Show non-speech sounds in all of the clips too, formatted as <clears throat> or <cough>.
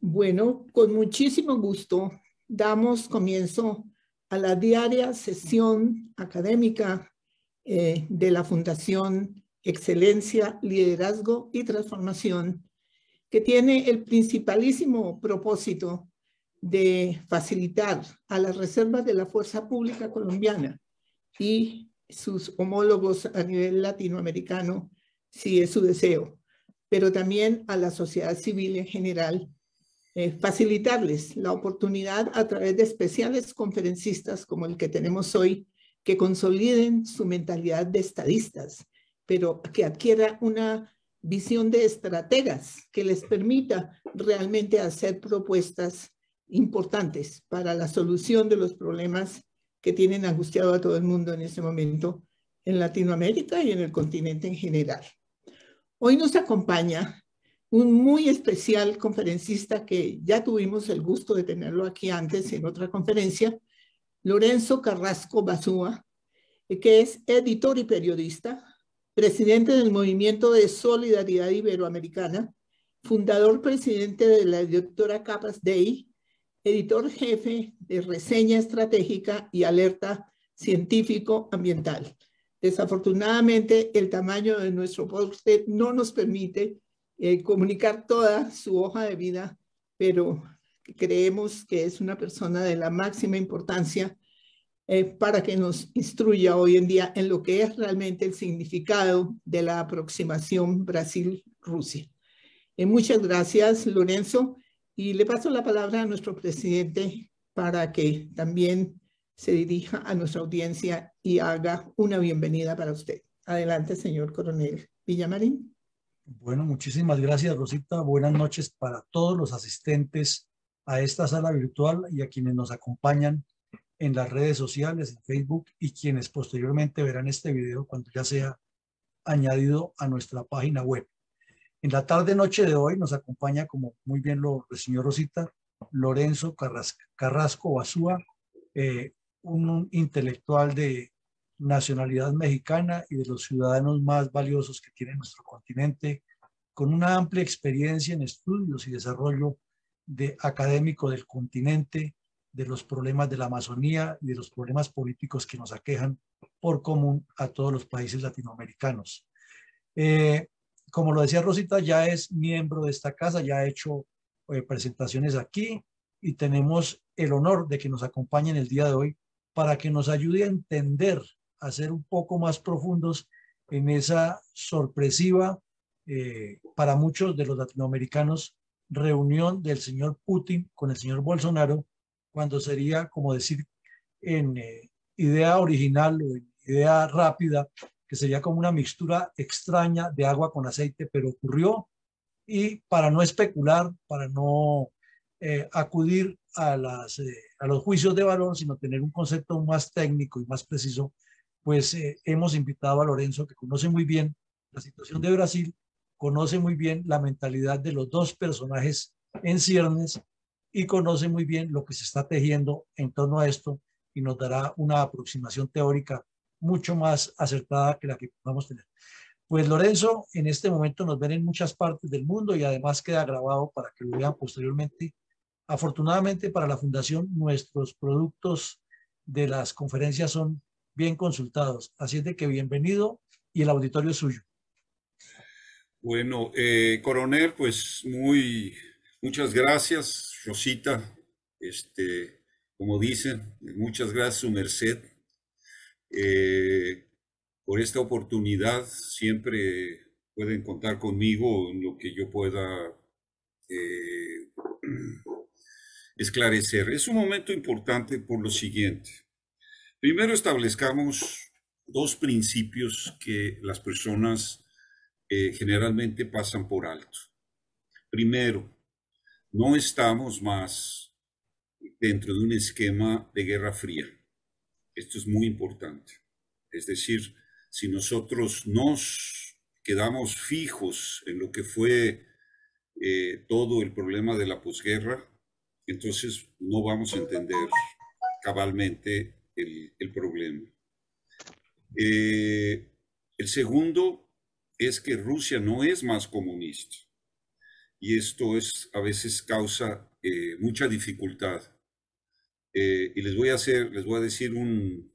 Bueno, con muchísimo gusto damos comienzo a la diaria sesión académica eh, de la Fundación Excelencia, Liderazgo y Transformación, que tiene el principalísimo propósito de facilitar a las reservas de la Fuerza Pública Colombiana y sus homólogos a nivel latinoamericano, si es su deseo, pero también a la sociedad civil en general, eh, facilitarles la oportunidad a través de especiales conferencistas como el que tenemos hoy, que consoliden su mentalidad de estadistas, pero que adquiera una visión de estrategas que les permita realmente hacer propuestas importantes para la solución de los problemas que tienen angustiado a todo el mundo en este momento en Latinoamérica y en el continente en general. Hoy nos acompaña un muy especial conferencista que ya tuvimos el gusto de tenerlo aquí antes en otra conferencia, Lorenzo Carrasco Basúa, que es editor y periodista, presidente del Movimiento de Solidaridad Iberoamericana, fundador presidente de la editora Capas Day, editor jefe de Reseña Estratégica y Alerta Científico Ambiental. Desafortunadamente, el tamaño de nuestro podcast no nos permite eh, comunicar toda su hoja de vida, pero creemos que es una persona de la máxima importancia eh, para que nos instruya hoy en día en lo que es realmente el significado de la aproximación Brasil-Rusia. Eh, muchas gracias, Lorenzo, y le paso la palabra a nuestro presidente para que también se dirija a nuestra audiencia y haga una bienvenida para usted. Adelante, señor coronel Villamarín. Bueno, muchísimas gracias, Rosita. Buenas noches para todos los asistentes a esta sala virtual y a quienes nos acompañan en las redes sociales, en Facebook y quienes posteriormente verán este video cuando ya sea añadido a nuestra página web. En la tarde-noche de hoy nos acompaña, como muy bien lo señor Rosita, Lorenzo Carrasco, Carrasco Basúa, eh, un intelectual de nacionalidad mexicana y de los ciudadanos más valiosos que tiene nuestro continente, con una amplia experiencia en estudios y desarrollo de académico del continente, de los problemas de la Amazonía y de los problemas políticos que nos aquejan por común a todos los países latinoamericanos. Eh, como lo decía Rosita, ya es miembro de esta casa, ya ha hecho eh, presentaciones aquí y tenemos el honor de que nos acompañen el día de hoy para que nos ayude a entender hacer un poco más profundos en esa sorpresiva, eh, para muchos de los latinoamericanos, reunión del señor Putin con el señor Bolsonaro, cuando sería, como decir, en eh, idea original o en idea rápida, que sería como una mixtura extraña de agua con aceite, pero ocurrió. Y para no especular, para no eh, acudir a, las, a los juicios de valor, sino tener un concepto más técnico y más preciso pues eh, hemos invitado a Lorenzo, que conoce muy bien la situación de Brasil, conoce muy bien la mentalidad de los dos personajes en ciernes y conoce muy bien lo que se está tejiendo en torno a esto y nos dará una aproximación teórica mucho más acertada que la que vamos a tener. Pues Lorenzo, en este momento nos ven en muchas partes del mundo y además queda grabado para que lo vean posteriormente. Afortunadamente para la Fundación, nuestros productos de las conferencias son bien consultados. Así es de que bienvenido y el auditorio es suyo. Bueno, eh, coronel, pues muy, muchas gracias, Rosita. Este, como dicen, muchas gracias, su merced, eh, por esta oportunidad. Siempre pueden contar conmigo en lo que yo pueda eh, <clears throat> esclarecer. Es un momento importante por lo siguiente. Primero establezcamos dos principios que las personas eh, generalmente pasan por alto. Primero, no estamos más dentro de un esquema de guerra fría. Esto es muy importante. Es decir, si nosotros nos quedamos fijos en lo que fue eh, todo el problema de la posguerra, entonces no vamos a entender cabalmente el, problema. Eh, el segundo es que Rusia no es más comunista y esto es a veces causa eh, mucha dificultad. Eh, y les voy a hacer, les voy a decir un,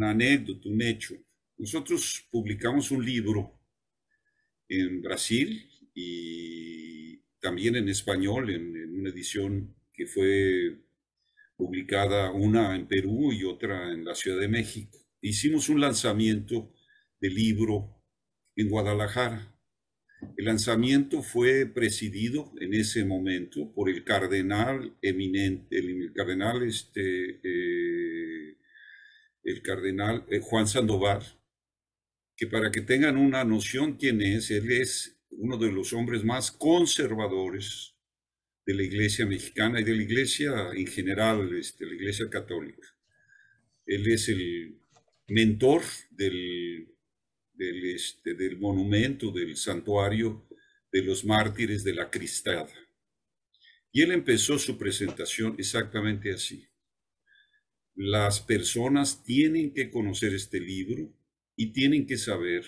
anécdoto, anécdota, un hecho. Nosotros publicamos un libro en Brasil y también en español, en, en una edición que fue publicada una en Perú y otra en la Ciudad de México. Hicimos un lanzamiento de libro en Guadalajara. El lanzamiento fue presidido en ese momento por el cardenal eminente, el, cardenal este, eh, el cardenal eh, Juan Sandoval, que para que tengan una noción quién es, él es uno de los hombres más conservadores de la Iglesia mexicana y de la Iglesia en general, de este, la Iglesia católica. Él es el mentor del, este, del monumento, del santuario de los mártires de la Cristada. Y él empezó su presentación exactamente así. Las personas tienen que conocer este libro y tienen que saber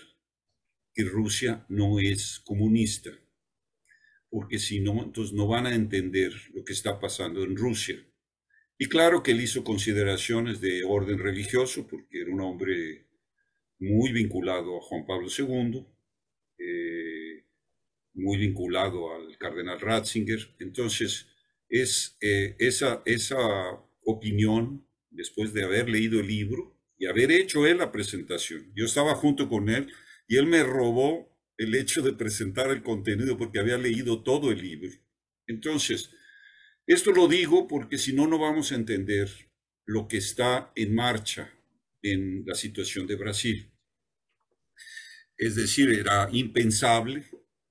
que Rusia no es comunista porque si no, entonces no van a entender lo que está pasando en Rusia. Y claro que él hizo consideraciones de orden religioso, porque era un hombre muy vinculado a Juan Pablo II, eh, muy vinculado al cardenal Ratzinger. Entonces, es, eh, esa, esa opinión, después de haber leído el libro y haber hecho él la presentación, yo estaba junto con él y él me robó el hecho de presentar el contenido porque había leído todo el libro. Entonces, esto lo digo porque si no, no vamos a entender lo que está en marcha en la situación de Brasil. Es decir, era impensable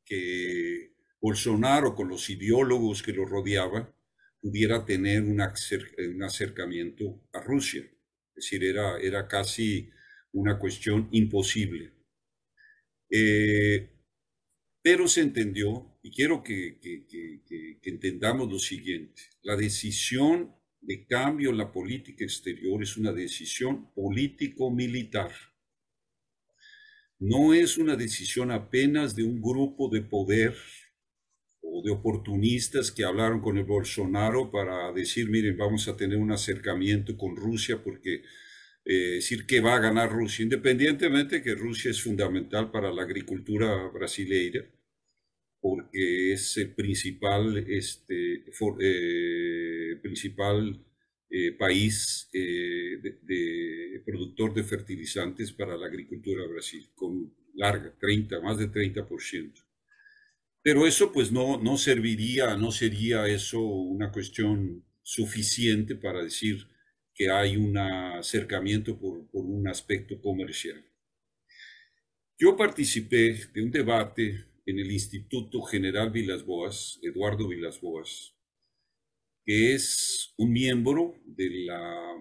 que Bolsonaro, con los ideólogos que lo rodeaban, pudiera tener un, un acercamiento a Rusia. Es decir, era, era casi una cuestión imposible. Eh, pero se entendió, y quiero que, entendamos lo siguiente, la decisión de cambio en la política exterior es una decisión político-militar. No es una decisión apenas de un grupo de poder o de oportunistas que hablaron con el Bolsonaro para decir, miren, vamos a tener un acercamiento con Rusia porque eh, decir que va a ganar Rusia, independientemente que Rusia es fundamental para la agricultura brasileira, porque es el principal, este, eh, principal eh, país eh, productor de fertilizantes para la agricultura brasileña, Brasil, con larga, 30, más de 30%. Pero eso pues no, no serviría, no sería eso una cuestión suficiente para decir que hay un acercamiento por, por un aspecto comercial. Yo participé de un debate en el Instituto General Vilasboas, Eduardo Vilasboas, que es un miembro de la,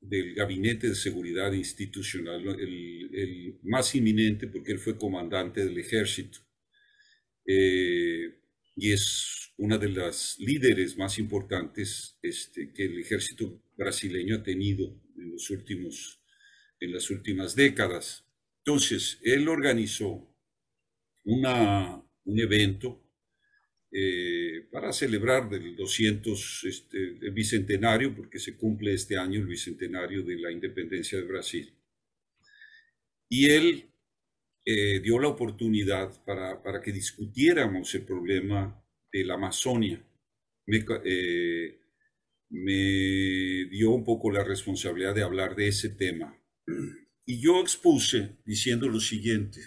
del Gabinete de Seguridad Institucional, el, más inminente porque él fue comandante del ejército eh, y es una de las líderes más importantes este, que el ejército brasileño ha tenido en, los últimos, en las últimas décadas. Entonces, él organizó una, un evento eh, para celebrar el 200, el bicentenario, porque se cumple este año el bicentenario de la independencia de Brasil. Y él eh, dio la oportunidad para, que discutiéramos el problema de la Amazonia. Eh, me dio un poco la responsabilidad de hablar de ese tema. <clears throat> Y yo expuse diciendo lo siguiente,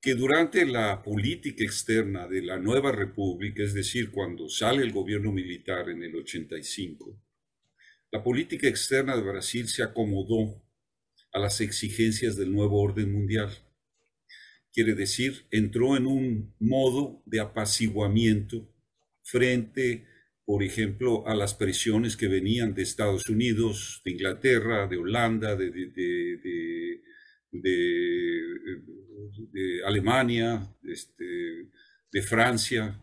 que durante la política externa de la nueva república, es decir, cuando sale el gobierno militar en el 85, la política externa de Brasil se acomodó a las exigencias del nuevo orden mundial. Quiere decir, entró en un modo de apaciguamiento frente a por ejemplo, a las presiones que venían de Estados Unidos, de Inglaterra, de Holanda, de, Alemania, este, de Francia,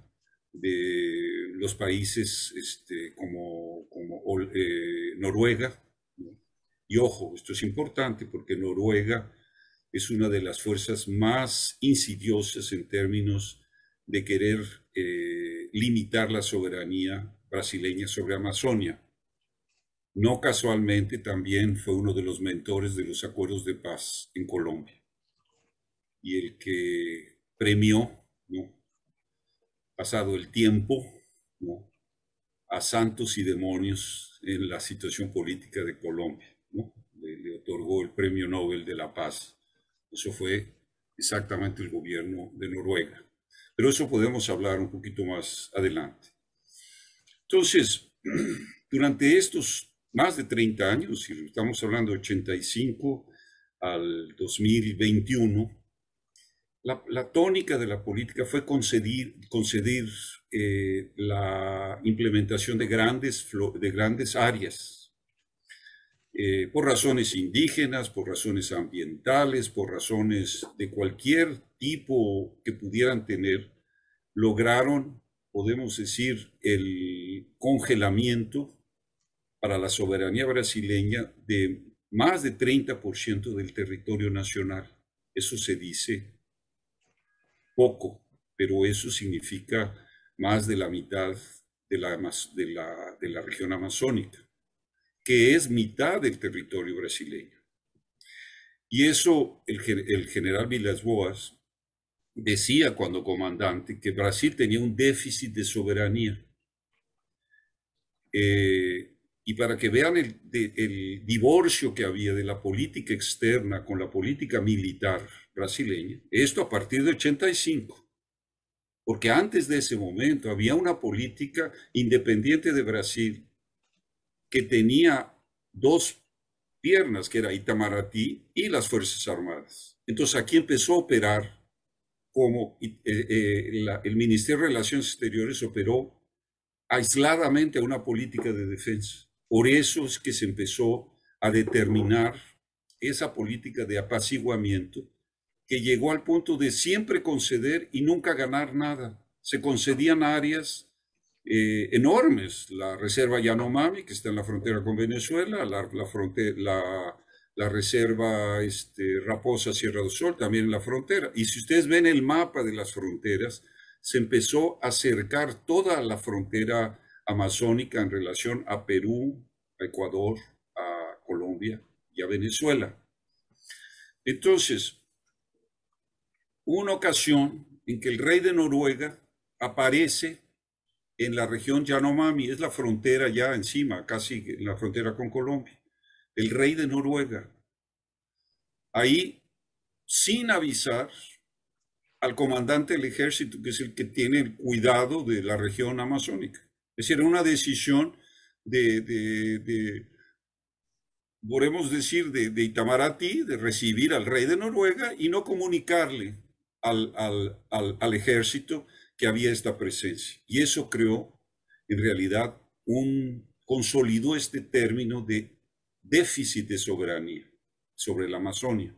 de los países este, como, eh, Noruega. Y ojo, esto es importante porque Noruega es una de las fuerzas más insidiosas en términos de querer eh, limitar la soberanía brasileña sobre Amazonia. No casualmente también fue uno de los mentores de los acuerdos de paz en Colombia y el que premió, ¿no? pasado el tiempo, a santos y demonios en la situación política de Colombia. le, otorgó el Premio Nobel de la Paz. Eso fue exactamente el gobierno de Noruega. Pero eso podemos hablar un poquito más adelante. Entonces, <clears throat> durante estos más de 30 años, y estamos hablando de 85 al 2021, la, tónica de la política fue conceder, concedir eh, la implementación de grandes, de grandes áreas, eh, por razones indígenas, por razones ambientales, por razones de cualquier tipo que pudieran tener, lograron podemos decir, el congelamiento para la soberanía brasileña de más de 30% del territorio nacional. Eso se dice poco, pero eso significa más de la mitad de la, de la, de la región amazónica, que es mitad del territorio brasileño. Y eso el, el general Vilas Boas decía cuando comandante que Brasil tenía un déficit de soberanía. Eh, y para que vean el, divorcio que había de la política externa con la política militar brasileña, esto a partir de 85, porque antes de ese momento había una política independiente de Brasil que tenía dos piernas, que era Itamaraty y las Fuerzas Armadas. Entonces aquí empezó a operar como eh, eh, el Ministerio de Relaciones Exteriores operó aisladamente a una política de defensa. Por eso es que se empezó a determinar esa política de apaciguamiento que llegó al punto de siempre conceder y nunca ganar nada. Se concedían áreas eh, enormes, la reserva Yanomami, que está en la frontera con Venezuela, la, la, frontera, la la reserva este, Raposa Sierra del Sol, también en la frontera. Y si ustedes ven el mapa de las fronteras, se empezó a acercar toda la frontera amazónica en relación a Perú, a Ecuador, a Colombia y a Venezuela. Entonces, una ocasión en que el rey de Noruega aparece en la región Yanomami, es la frontera ya encima, casi en la frontera con Colombia el rey de Noruega. Ahí, sin avisar al comandante del ejército, que es el que tiene el cuidado de la región amazónica. Es decir, una decisión de, de, de podemos decir, de, de, Itamaraty, de recibir al rey de Noruega y no comunicarle al, al ejército que había esta presencia. Y eso creó, en realidad, un consolidó este término de déficit de soberanía sobre la Amazonia.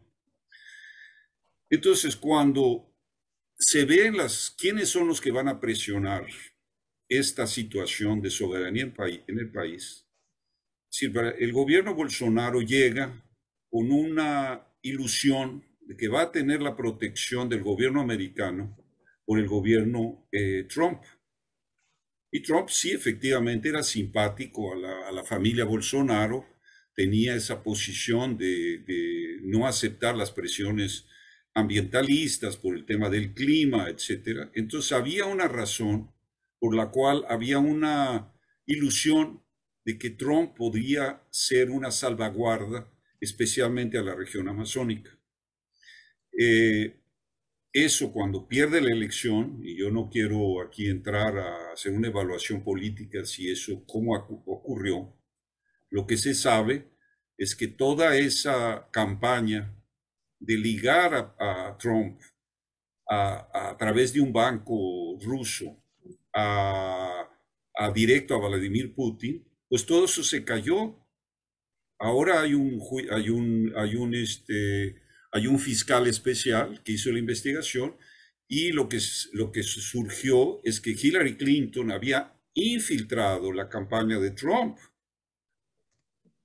Entonces, cuando se ven las, quiénes son los que van a presionar esta situación de soberanía en, el país, el gobierno Bolsonaro llega con una ilusión de que va a tener la protección del gobierno americano por el gobierno eh, Trump. Y Trump sí efectivamente era simpático a la familia Bolsonaro, tenía esa posición de, no aceptar las presiones ambientalistas por el tema del clima, etc. Entonces había una razón por la cual había una ilusión de que Trump podría ser una salvaguarda, especialmente a la región amazónica. Eh, eso cuando pierde la elección, y yo no quiero aquí entrar a hacer una evaluación política si eso, cómo ocurrió, lo que se sabe es que toda esa campaña de ligar a, Trump a, través de un banco ruso a, directo a Vladimir Putin, pues todo eso se cayó. Ahora hay un, hay un, hay un, este, hay un fiscal especial que hizo la investigación y lo que, lo que surgió es que Hillary Clinton había infiltrado la campaña de Trump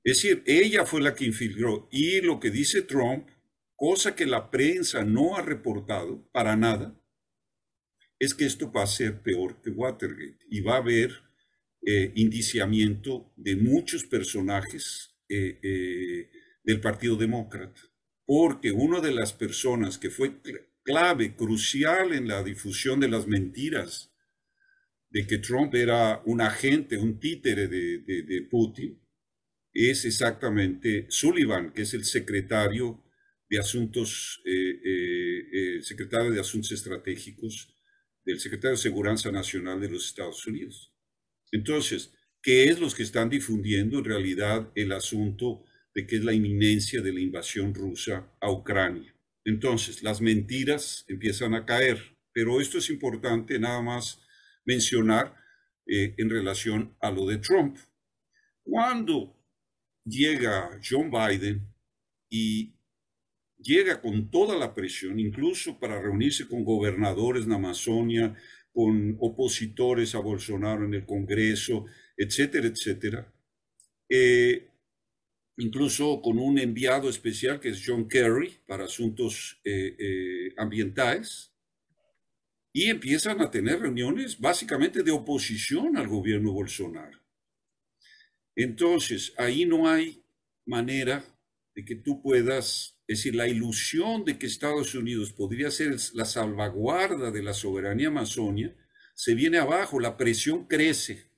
es decir, ella fue la que infiltró. Y lo que dice Trump, cosa que la prensa no ha reportado para nada, es que esto va a ser peor que Watergate y va a haber eh, indiciamiento de muchos personajes eh, eh, del Partido Demócrata, porque una de las personas que fue clave, crucial en la difusión de las mentiras de que Trump era un agente, un títere de Putin, es exactamente Sullivan, que es el secretario de Asuntos, eh, eh, eh, secretario de Asuntos Estratégicos del secretario de Seguridad Nacional de los Estados Unidos. Entonces, ¿qué es los que están difundiendo en realidad el asunto de que es la inminencia de la invasión rusa a Ucrania? Entonces, las mentiras empiezan a caer, pero esto es importante nada más mencionar en relación a lo de Trump. Cuando llega John Biden y llega con toda la presión, incluso para reunirse con gobernadores en Amazonia, con opositores a Bolsonaro en el Congreso, etcétera, etcétera. Eh, incluso con un enviado especial que es John Kerry para asuntos eh, eh, ambientales. Y empiezan a tener reuniones básicamente de oposición al gobierno Bolsonaro. Entonces, ahí no hay manera de que tú puedas, es decir, la ilusión de que Estados Unidos podría ser la salvaguarda de la soberanía amazonia, se viene abajo, la presión crece.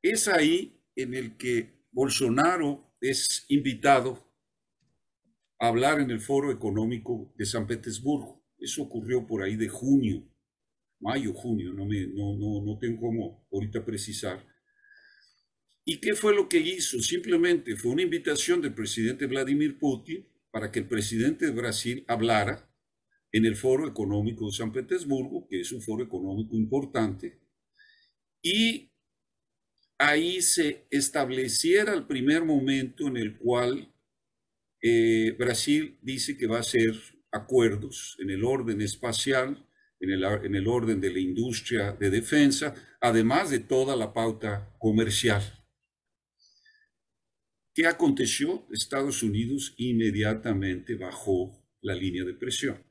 Es ahí en el que Bolsonaro es invitado a hablar en el Foro Económico de San Petersburgo. Eso ocurrió por ahí de junio, mayo, junio, no, me, no, no tengo cómo ahorita precisar. ¿Y qué fue lo que hizo? Simplemente fue una invitación del presidente Vladimir Putin para que el presidente de Brasil hablara en el Foro Económico de San Petersburgo, que es un foro económico importante, y ahí se estableciera el primer momento en el cual eh, Brasil dice que va a hacer acuerdos en el orden espacial, el, en el orden de la industria de defensa, además de toda la pauta comercial. ¿Qué aconteció? Estados Unidos inmediatamente bajó la línea de presión.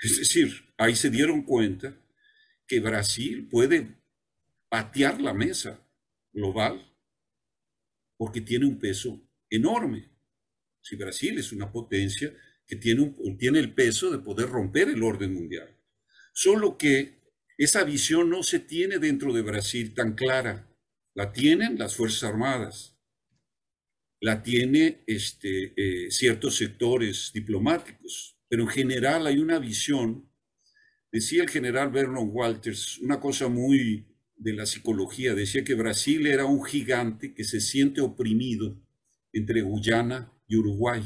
Es decir, ahí se dieron cuenta que Brasil puede patear la mesa global porque tiene un peso enorme. Si Brasil es una potencia que tiene, un, tiene el peso de poder romper el orden mundial. Solo que esa visión no se tiene dentro de Brasil tan clara. La tienen las Fuerzas Armadas la tiene este, eh, ciertos sectores diplomáticos, pero en general hay una visión, decía el general Vernon Walters, una cosa muy de la psicología, decía que Brasil era un gigante que se siente oprimido entre Guyana y Uruguay.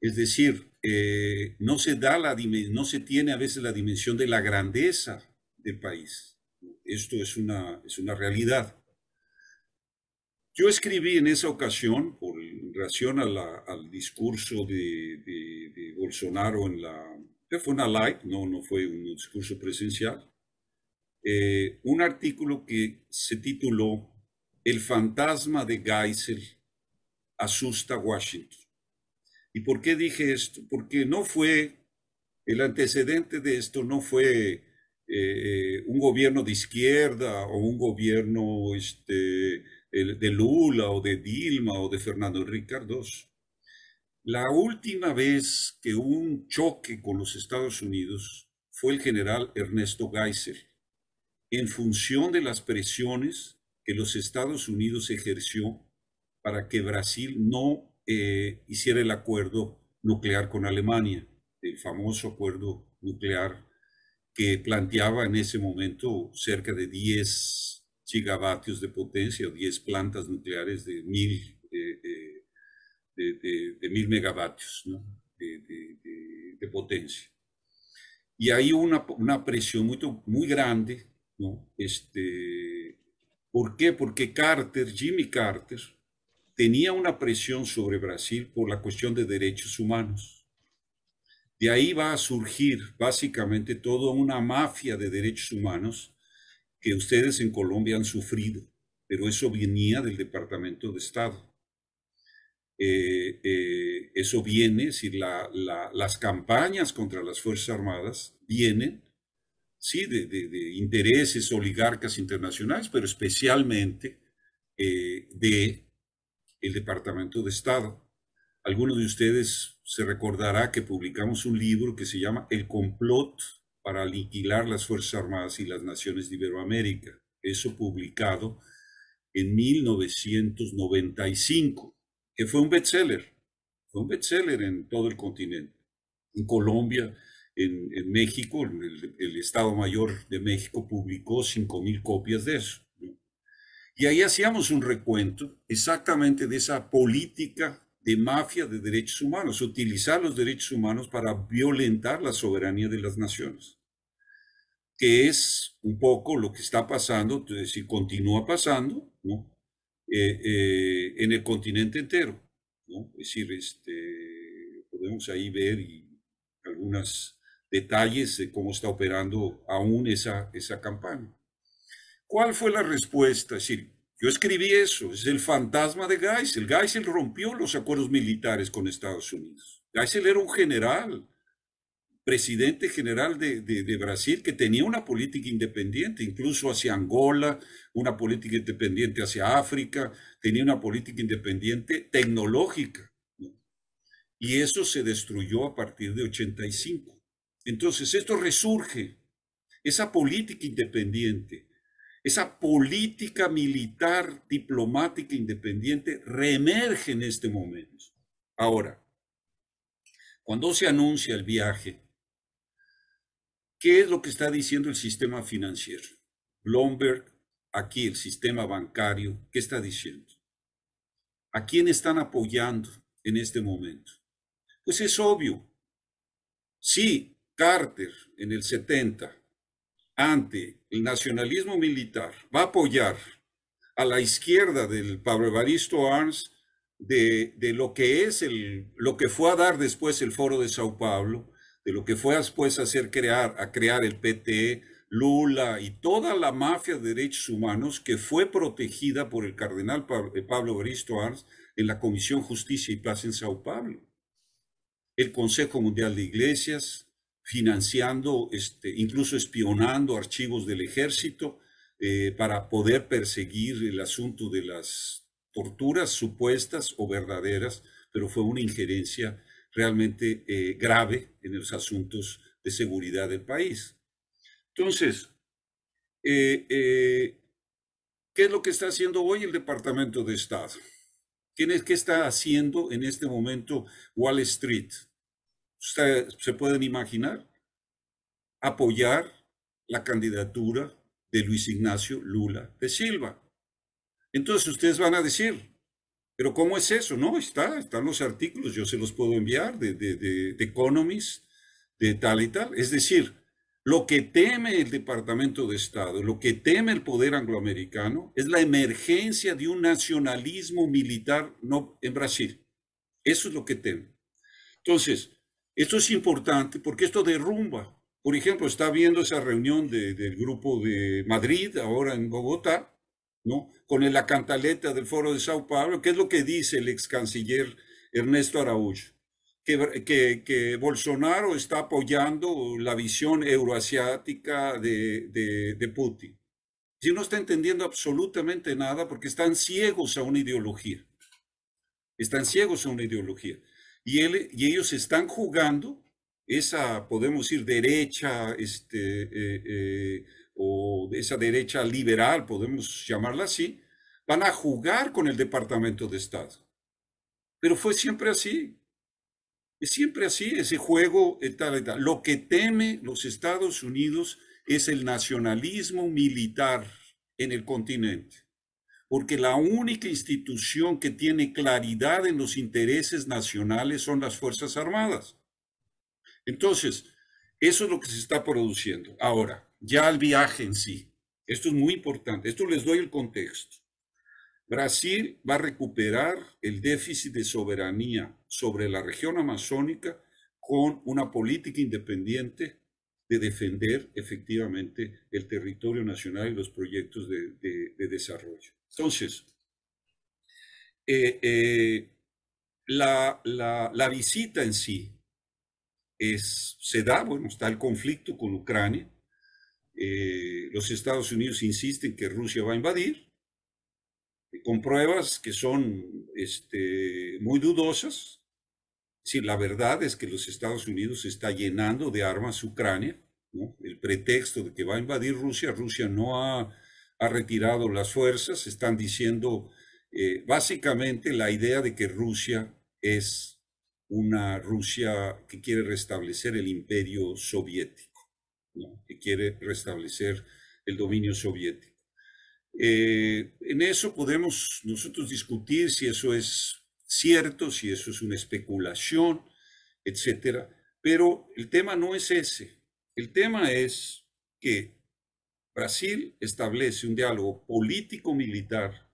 Es decir, eh, no, se da la, no se tiene a veces la dimensión de la grandeza del país. Esto es es una realidad. Yo escribí en esa ocasión, por, relación al discurso de, Bolsonaro en la... Fue una live, no, no fue un discurso presencial. Eh, un artículo que se tituló El fantasma de Geisel asusta a Washington. ¿Y por qué dije esto? Porque no fue, el antecedente de esto no fue eh, eh, un gobierno de izquierda o un gobierno este, de Lula o de Dilma o de Fernando Henrique La última vez que hubo un choque con los Estados Unidos fue el general Ernesto Geiser, en función de las presiones que los Estados Unidos ejerció para que Brasil no eh, hiciera el acuerdo nuclear con Alemania, el famoso acuerdo nuclear que planteaba en ese momento cerca de 10 gigavatios de potencia o 10 plantas nucleares de mil, de, de, de, mil megavatios ¿no? de, potencia. Y hay una, una presión muy, muy grande, ¿no? Este, ¿Por qué? Porque Carter, Jimmy Carter, tenía una presión sobre Brasil por la cuestión de derechos humanos. De ahí va a surgir básicamente toda una mafia de derechos humanos que ustedes en Colombia han sufrido, pero eso venía del Departamento de Estado. Eh, eh, eso viene, si la, las campañas contra las Fuerzas Armadas vienen, sí, de, intereses oligarcas internacionales, pero especialmente eh, de el Departamento de Estado. Alguno de ustedes se recordará que publicamos un libro que se llama El complot para aniquilar las Fuerzas Armadas y las Naciones de Iberoamérica. Eso publicado en 1995, que fue un bestseller, fue un bestseller en todo el continente, en Colombia, en, México, el, Estado Mayor de México publicó 5.000 copias de eso. Y ahí hacíamos un recuento exactamente de esa política de mafia de derechos humanos, utilizar los derechos humanos para violentar la soberanía de las naciones que es un poco lo que está pasando, es decir, continúa pasando eh, eh, en el continente entero. Es decir, este, podemos ahí ver algunos detalles de cómo está operando aún esa, esa campaña. ¿Cuál fue la respuesta? Es decir, yo escribí eso, es el fantasma de Geisel. Geisel rompió los acuerdos militares con Estados Unidos. Geisel era un general, presidente general de, Brasil que tenía una política independiente, incluso hacia Angola, una política independiente hacia África, tenía una política independiente tecnológica. Y eso se destruyó a partir de 85. Entonces, esto resurge, esa política independiente, esa política militar, diplomática independiente, reemerge en este momento. Ahora, cuando se anuncia el viaje, ¿Qué es lo que está diciendo el sistema financiero? Bloomberg, aquí el sistema bancario, ¿qué está diciendo? ¿A quién están apoyando en este momento? Pues es obvio. Sí, Carter en el 70, ante el nacionalismo militar, va a apoyar a la izquierda del Pablo Evaristo Arns de, de, lo que es el, lo que fue a dar después el foro de Sao Paulo, de lo que fue después a hacer crear, a crear el PTE, Lula y toda la mafia de derechos humanos que fue protegida por el cardenal eh, Pablo bristo Arns en la Comisión Justicia y Paz en Sao Paulo. El Consejo Mundial de Iglesias financiando, este, incluso espionando archivos del ejército eh, para poder perseguir el asunto de las torturas supuestas o verdaderas, pero fue una injerencia realmente eh, grave en los asuntos de seguridad del país. Entonces, eh, eh, ¿qué es lo que está haciendo hoy el Departamento de Estado? es, ¿Qué está haciendo en este momento Wall Street? Ustedes se pueden imaginar apoyar la candidatura de Luis Ignacio Lula de Silva. Entonces ustedes van a decir, pero ¿cómo es eso? No, está, están los artículos, yo se los puedo enviar de, de, de, de, Economist, de tal y tal. Es decir, lo que teme el Departamento de Estado, lo que teme el poder angloamericano, es la emergencia de un nacionalismo militar no, en Brasil. Eso es lo que teme. Entonces, esto es importante porque esto derrumba. Por ejemplo, está viendo esa reunión del grupo de Madrid, ahora en Bogotá, ¿no? Con la cantaleta del Foro de Sao Paulo, ¿qué es lo que dice el ex canciller Ernesto Araújo, que, que, Bolsonaro está apoyando la visión euroasiática de, Putin. Si no está entendiendo absolutamente nada porque están ciegos a una ideología. Están ciegos a una ideología. Y, él, y ellos están jugando esa, podemos decir, derecha, este, eh, eh, o de esa derecha liberal, podemos llamarla así, van a jugar con el Departamento de Estado. Pero fue siempre así. Es siempre así ese juego, eh, eh, Lo que teme los Estados Unidos es el nacionalismo militar en el continente. Porque la única institución que tiene claridad en los intereses nacionales son las Fuerzas Armadas. Entonces, eso es lo que se está produciendo. Ahora, ya al viaje en sí. Esto es muy importante. Esto les doy el contexto. Brasil va a recuperar el déficit de soberanía sobre la región amazónica con una política independiente de defender efectivamente el territorio nacional y los proyectos de, de, desarrollo. Entonces, eh, eh, la, la, la, visita en sí es, se da, bueno, está el conflicto con Ucrania, eh, los Estados Unidos insisten que Rusia va a invadir, con pruebas que son este, muy dudosas. la verdad es que los Estados Unidos está llenando de armas Ucrania. El pretexto de que va a invadir Rusia, Rusia no ha, retirado las fuerzas, están diciendo eh, básicamente la idea de que Rusia es una Rusia que quiere restablecer el imperio soviético que quiere restablecer el dominio soviético. Eh, en eso podemos nosotros discutir si eso es cierto, si eso es una especulación, etcétera, pero el tema no es ese. El tema es que Brasil establece un diálogo político-militar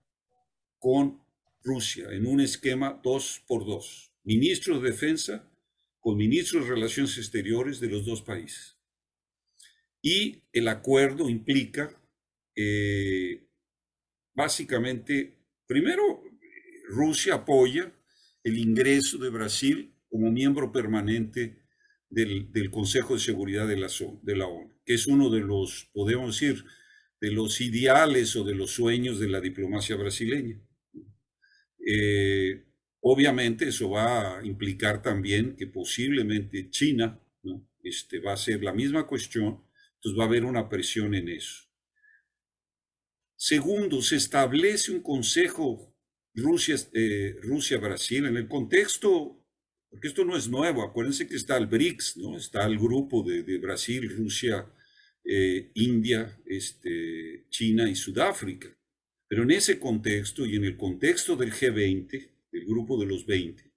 con Rusia en un esquema dos por dos. Ministros de Defensa con ministros de Relaciones Exteriores de los dos países. Y el acuerdo implica eh, básicamente, primero, Rusia apoya el ingreso de Brasil como miembro permanente del, Consejo de Seguridad de la, ONU, que es uno de los, podemos decir, de los ideales o de los sueños de la diplomacia brasileña. Eh, obviamente eso va a implicar también que posiblemente China este, va a ser la misma cuestión entonces va a haber una presión en eso. Segundo, se establece un consejo eh, Rusia-Brasil en el contexto, porque esto no es nuevo, acuérdense que está el BRICS, ¿no? está el grupo de, Brasil, Rusia, eh, India, este, China y Sudáfrica. Pero en ese contexto y en el contexto del G20, el grupo de los 20,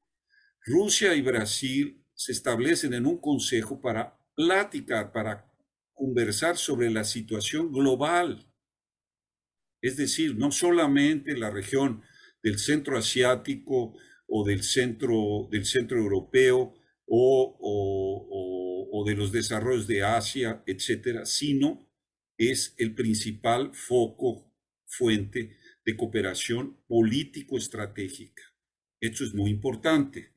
Rusia y Brasil se establecen en un consejo para platicar, para conversar sobre la situación global. Es decir, no solamente la región del centro asiático o del centro, del centro europeo o, de los desarrollos de Asia, etcétera, sino es el principal foco, fuente de cooperación político-estratégica. Esto es muy importante.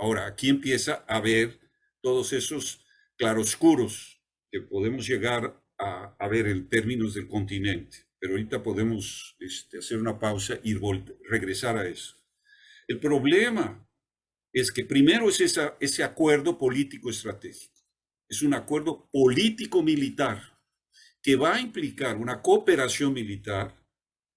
Ahora, aquí empieza a ver todos esos claroscuros que podemos llegar a, ver en términos del continente, pero ahorita podemos este, hacer una pausa y regresar a eso. El problema es que primero es ese acuerdo político estratégico, es un acuerdo político-militar que va a implicar una cooperación militar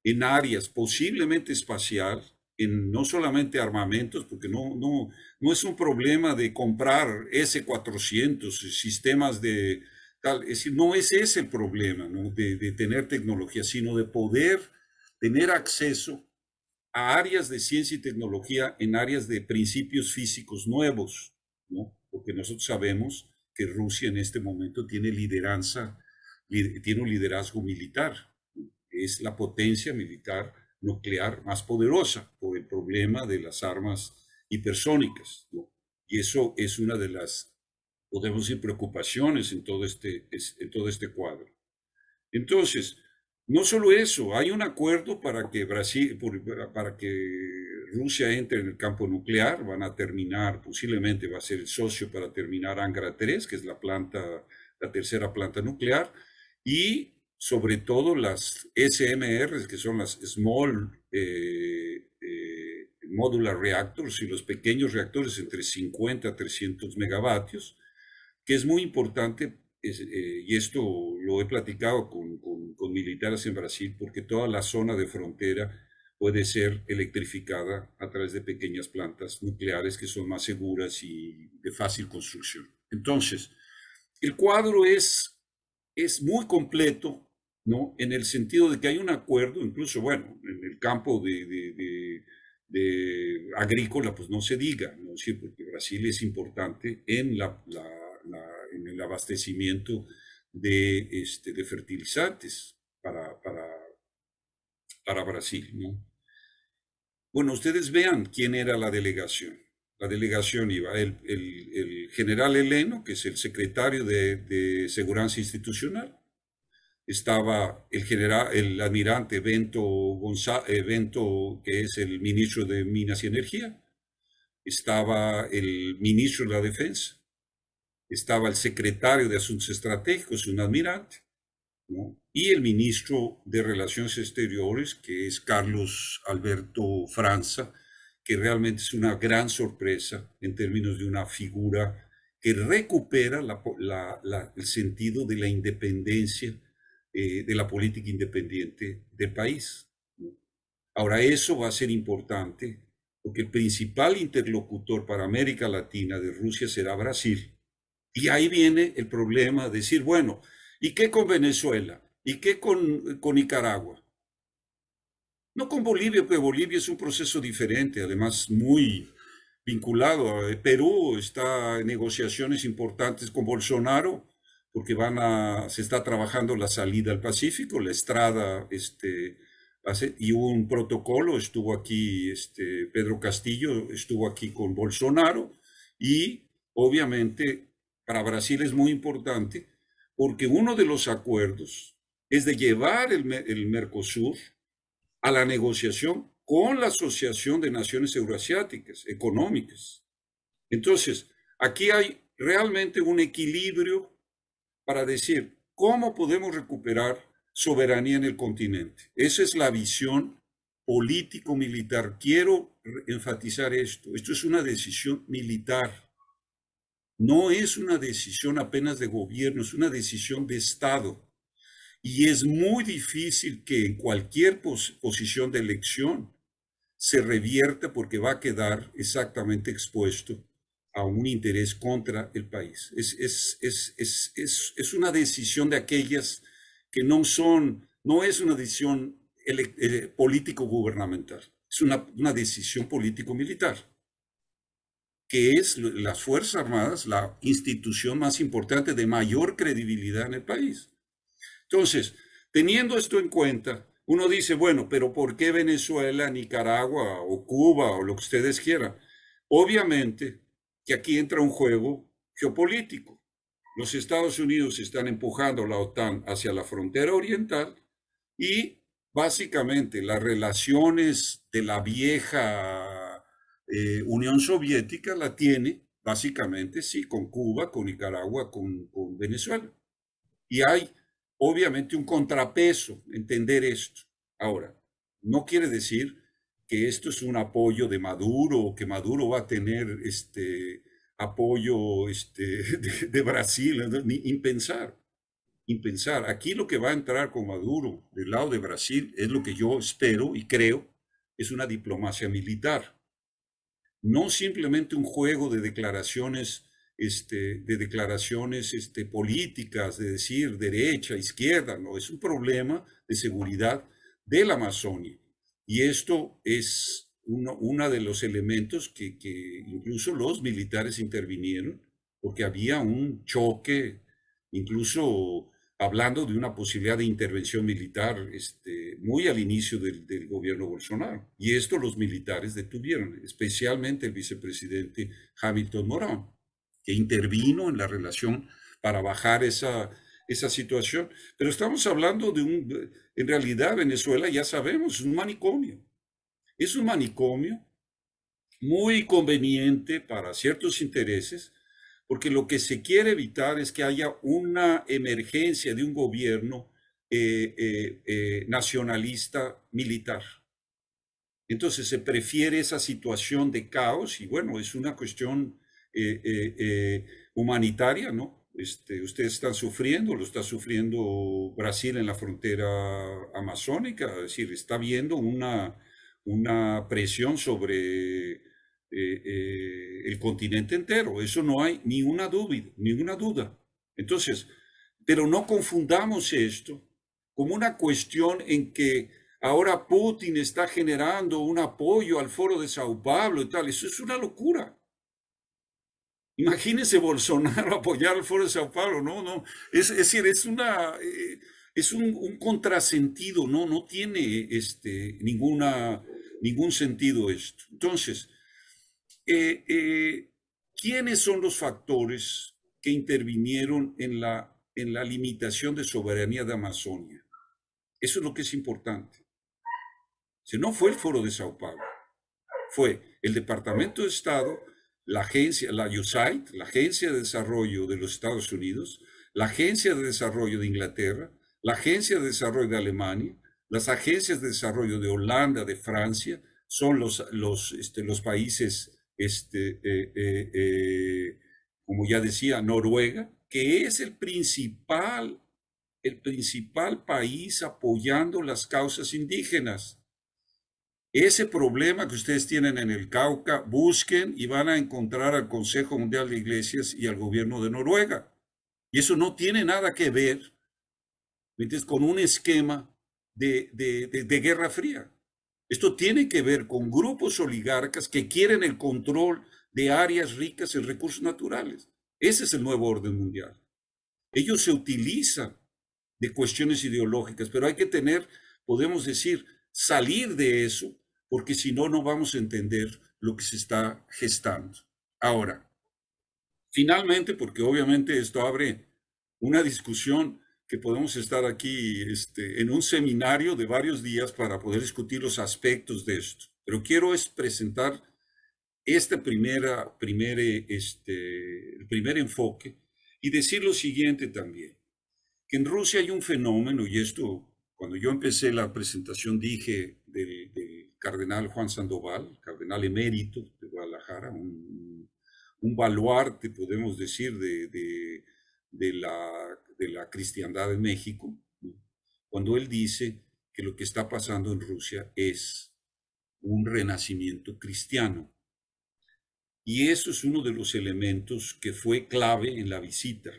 en áreas posiblemente espacial, en no solamente armamentos, porque no, no, no es un problema de comprar S-400, sistemas de, es decir, no es ese problema de, tener tecnología, sino de poder tener acceso a áreas de ciencia y tecnología en áreas de principios físicos nuevos, porque nosotros sabemos que Rusia en este momento tiene lideranza, tiene un liderazgo militar, es la potencia militar nuclear más poderosa por el problema de las armas hipersónicas. Y eso es una de las Podemos decir preocupaciones en todo este, en todo este cuadro. Entonces, no solo eso, hay un acuerdo para que, Brasil, para que Rusia entre en el campo nuclear, van a terminar, posiblemente va a ser el socio para terminar Angra 3, que es la planta, la tercera planta nuclear, y sobre todo las SMRs, que son las Small eh, eh, Modular Reactors y los pequeños reactores entre 50 a 300 megavatios, que es muy importante, eh, y esto lo he platicado con, con, militares en Brasil, porque toda la zona de frontera puede ser electrificada a través de pequeñas plantas nucleares que son más seguras y de fácil construcción. Entonces, el cuadro es, es muy completo, ¿no? En el sentido de que hay un acuerdo, incluso, bueno, en el campo de, de, de agrícola, pues no se diga, ¿no? Sí, porque Brasil es importante en la, en el abastecimiento de, este, de fertilizantes para, para, Brasil. Bueno, ustedes vean quién era la delegación. La delegación iba el, general Heleno, que es el secretario de, de Seguridad Institucional, estaba el, general, el almirante Bento, González eh, Bento, que es el ministro de Minas y Energía, estaba el ministro de la Defensa, estaba el secretario de Asuntos Estratégicos, un almirante, y el ministro de Relaciones Exteriores, que es Carlos Alberto Franza, que realmente es una gran sorpresa en términos de una figura que recupera el sentido de la independencia, eh, de la política independiente del país. Ahora, eso va a ser importante porque el principal interlocutor para América Latina de Rusia será Brasil y ahí viene el problema, de decir, bueno, ¿y qué con Venezuela? ¿Y qué con, con Nicaragua? No con Bolivia, porque Bolivia es un proceso diferente, además muy vinculado. Eh, Perú está en negociaciones importantes con Bolsonaro, porque van a, se está trabajando la salida al Pacífico, la estrada, este, y hubo un protocolo, estuvo aquí, este, Pedro Castillo estuvo aquí con Bolsonaro, y obviamente para Brasil es muy importante porque uno de los acuerdos es de llevar el, Mercosur a la negociación con la Asociación de Naciones Euroasiáticas Económicas. Entonces, aquí hay realmente un equilibrio para decir cómo podemos recuperar soberanía en el continente. Esa es la visión político-militar. Quiero enfatizar esto. Esto es una decisión militar. No es una decisión apenas de gobierno, es una decisión de Estado. Y es muy difícil que en cualquier posición de elección se revierta porque va a quedar exactamente expuesto a un interés contra el país. Es, una decisión de aquellas que no son, no es una decisión eh, político-gubernamental, es una, una decisión político-militar que es las Fuerzas Armadas la institución más importante de mayor credibilidad en el país. Entonces, teniendo esto en cuenta, uno dice, bueno, pero ¿por qué Venezuela, Nicaragua o Cuba o lo que ustedes quieran? Obviamente que aquí entra un juego geopolítico. Los Estados Unidos están empujando la OTAN hacia la frontera oriental y básicamente las relaciones de la vieja eh, Unión Soviética la tiene básicamente, sí, con Cuba, con Nicaragua, con, Venezuela. Y hay obviamente un contrapeso, entender esto. Ahora, no quiere decir que esto es un apoyo de Maduro o que Maduro va a tener este apoyo este, <laughs> de, Brasil, ni pensar. impensar. Aquí lo que va a entrar con Maduro del lado de Brasil es lo que yo espero y creo es una diplomacia militar no simplemente un juego de declaraciones, este, de declaraciones este, políticas, de decir derecha, izquierda, no, es un problema de seguridad de la Amazonia. Y esto es uno, de los elementos que incluso los militares intervinieron, porque había un choque, incluso hablando de una posibilidad de intervención militar este, muy al inicio del, gobierno Bolsonaro. Y esto los militares detuvieron, especialmente el vicepresidente Hamilton Morón que intervino en la relación para bajar esa, esa situación. Pero estamos hablando de un, en realidad Venezuela ya sabemos, es un manicomio. Es un manicomio muy conveniente para ciertos intereses porque lo que se quiere evitar es que haya una emergencia de un gobierno eh, eh, eh, nacionalista militar. Entonces se prefiere esa situación de caos y bueno, es una cuestión humanitaria, ¿no? Este, ustedes están sufriendo, lo está sufriendo Brasil en la frontera amazónica, es decir, está viendo una, una presión sobre eh, eh, el continente entero. Eso no hay ni una duda, ninguna duda. Entonces, pero no confundamos esto como una cuestión en que ahora Putin está generando un apoyo al foro de Sao Paulo y tal. Eso es una locura. Imagínese Bolsonaro <laughs> apoyar al foro de Sao Paulo. No, no. Es, decir, es una... Eh, es un, un, contrasentido, no, no tiene este, ninguna, ningún sentido esto. Entonces, eh, eh, ¿Quiénes son los factores que intervinieron en la, en la limitación de soberanía de Amazonia? Eso es lo que es importante. Si no fue el foro de Sao Paulo, fue el Departamento de Estado, la agencia, la USAID, la Agencia de Desarrollo de los Estados Unidos, la Agencia de Desarrollo de Inglaterra, la Agencia de Desarrollo de Alemania, las agencias de desarrollo de Holanda, de Francia, son los, los, este, los países este, eh, eh, eh, como ya decía, Noruega, que es el principal, el principal país apoyando las causas indígenas. Ese problema que ustedes tienen en el Cauca, busquen y van a encontrar al Consejo Mundial de Iglesias y al gobierno de Noruega. Y eso no tiene nada que ver con un esquema de, de, de Guerra Fría. Esto tiene que ver con grupos oligarcas que quieren el control de áreas ricas en recursos naturales. Ese es el nuevo orden mundial. Ellos se utilizan de cuestiones ideológicas, pero hay que tener, podemos decir, salir de eso, porque si no, no vamos a entender lo que se está gestando. Ahora, finalmente, porque obviamente esto abre una discusión que podemos estar aquí este, en un seminario de varios días para poder discutir los aspectos de esto. Pero quiero es presentar este primera, primer, este, el primer enfoque y decir lo siguiente también, que en Rusia hay un fenómeno, y esto cuando yo empecé la presentación dije del, cardenal Juan Sandoval, cardenal emérito de Guadalajara, un, un baluarte, podemos decir, de de la de la cristiandad en México, cuando él dice que lo que está pasando en Rusia es un renacimiento cristiano. Y eso es uno de los elementos que fue clave en la visita,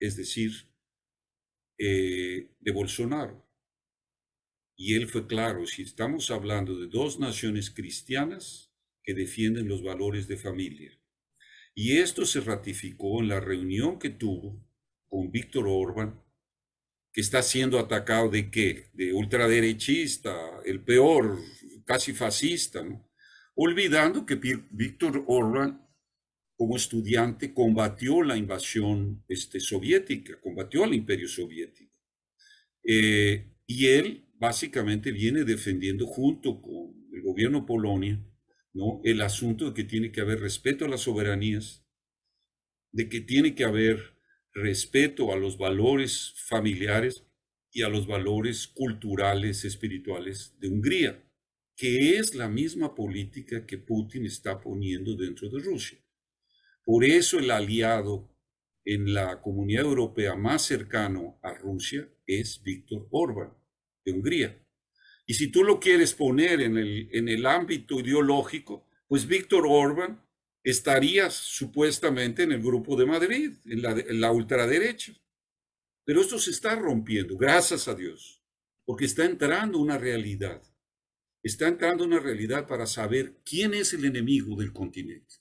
es decir, eh, de Bolsonaro. Y él fue claro, si estamos hablando de dos naciones cristianas que defienden los valores de familia. Y esto se ratificó en la reunión que tuvo con Víctor Orban, que está siendo atacado de qué? De ultraderechista, el peor, casi fascista, ¿no? olvidando que Víctor Orban, como estudiante, combatió la invasión este, soviética, combatió al imperio soviético. Eh, y él básicamente viene defendiendo junto con el gobierno Polonia ¿no? el asunto de que tiene que haber respeto a las soberanías, de que tiene que haber respeto a los valores familiares y a los valores culturales, espirituales de Hungría, que es la misma política que Putin está poniendo dentro de Rusia. Por eso el aliado en la comunidad europea más cercano a Rusia es Víctor Orbán, de Hungría. Y si tú lo quieres poner en el, en el ámbito ideológico, pues Víctor Orbán estarías supuestamente en el grupo de Madrid, en la, ultraderecha. Pero esto se está rompiendo, gracias a Dios, porque está entrando una realidad. Está entrando una realidad para saber quién es el enemigo del continente.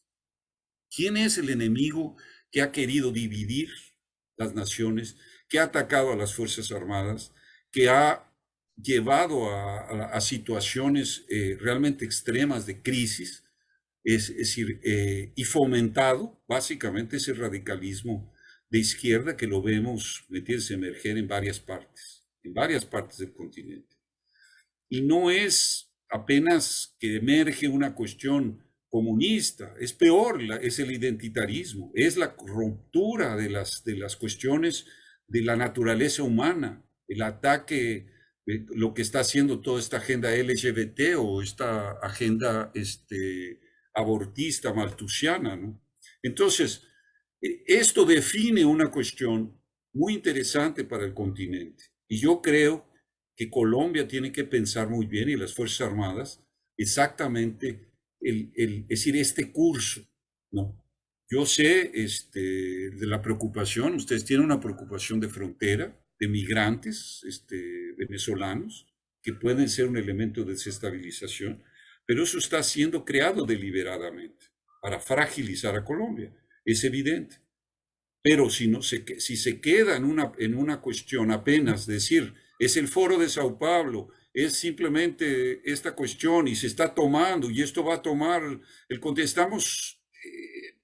¿Quién es el enemigo que ha querido dividir las naciones, que ha atacado a las Fuerzas Armadas, que ha llevado a, situaciones eh, realmente extremas de crisis, es, decir, eh, y fomentado básicamente ese radicalismo de izquierda que lo vemos, ¿me emerger en varias partes, en varias partes del continente. Y no es apenas que emerge una cuestión comunista, es peor, es el identitarismo, es la ruptura de las, de las cuestiones de la naturaleza humana, el ataque, lo que está haciendo toda esta agenda LGBT o esta agenda este, abortista maltusiana. ¿no? Entonces, e, esto define una cuestión muy interesante para el continente. Y yo creo que Colombia tiene que pensar muy bien y las Fuerzas Armadas exactamente, el, es decir, este curso. ¿no? Yo sé este, de la preocupación, ustedes tienen una preocupación de frontera, de migrantes este, venezolanos, que pueden ser un elemento de desestabilización. Pero eso está siendo creado deliberadamente para fragilizar a Colombia, es evidente. Pero si, no se, si se queda en una, en una cuestión apenas decir, es el foro de Sao Paulo, es simplemente esta cuestión y se está tomando y esto va a tomar el Estamos eh,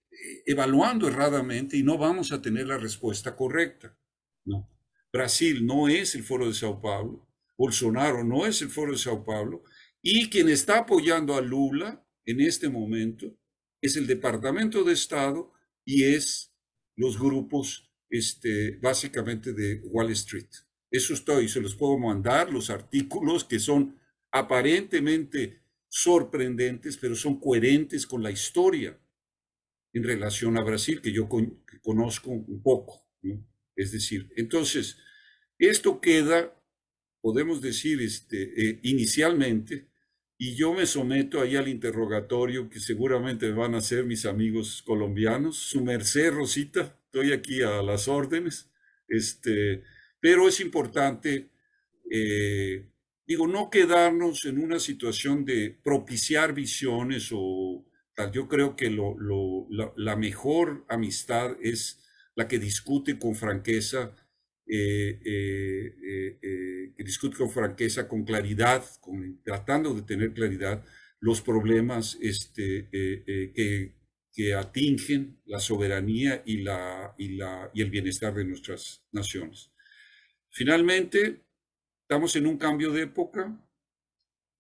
evaluando erradamente y no vamos a tener la respuesta correcta. No. Brasil no es el foro de Sao Paulo, Bolsonaro no es el foro de Sao Paulo, y quien está apoyando a Lula en este momento es el Departamento de Estado y es los grupos este, básicamente de Wall Street. Eso estoy, se los puedo mandar, los artículos que son aparentemente sorprendentes, pero son coherentes con la historia en relación a Brasil, que yo conozco un poco. Es decir, entonces, esto queda, podemos decir este, eh, inicialmente, y yo me someto ahí al interrogatorio que seguramente van a hacer mis amigos colombianos. Su merced, Rosita, estoy aquí a las órdenes. Este, pero es importante, eh, digo, no quedarnos en una situación de propiciar visiones o tal. Yo creo que la, la mejor amistad es la que discute con franqueza eh, eh, eh, que discute con franqueza, con claridad, con, tratando de tener claridad los problemas este, que, que, atingen la soberanía y, la, y, y el bienestar de nuestras naciones. Finalmente, estamos en un cambio de época,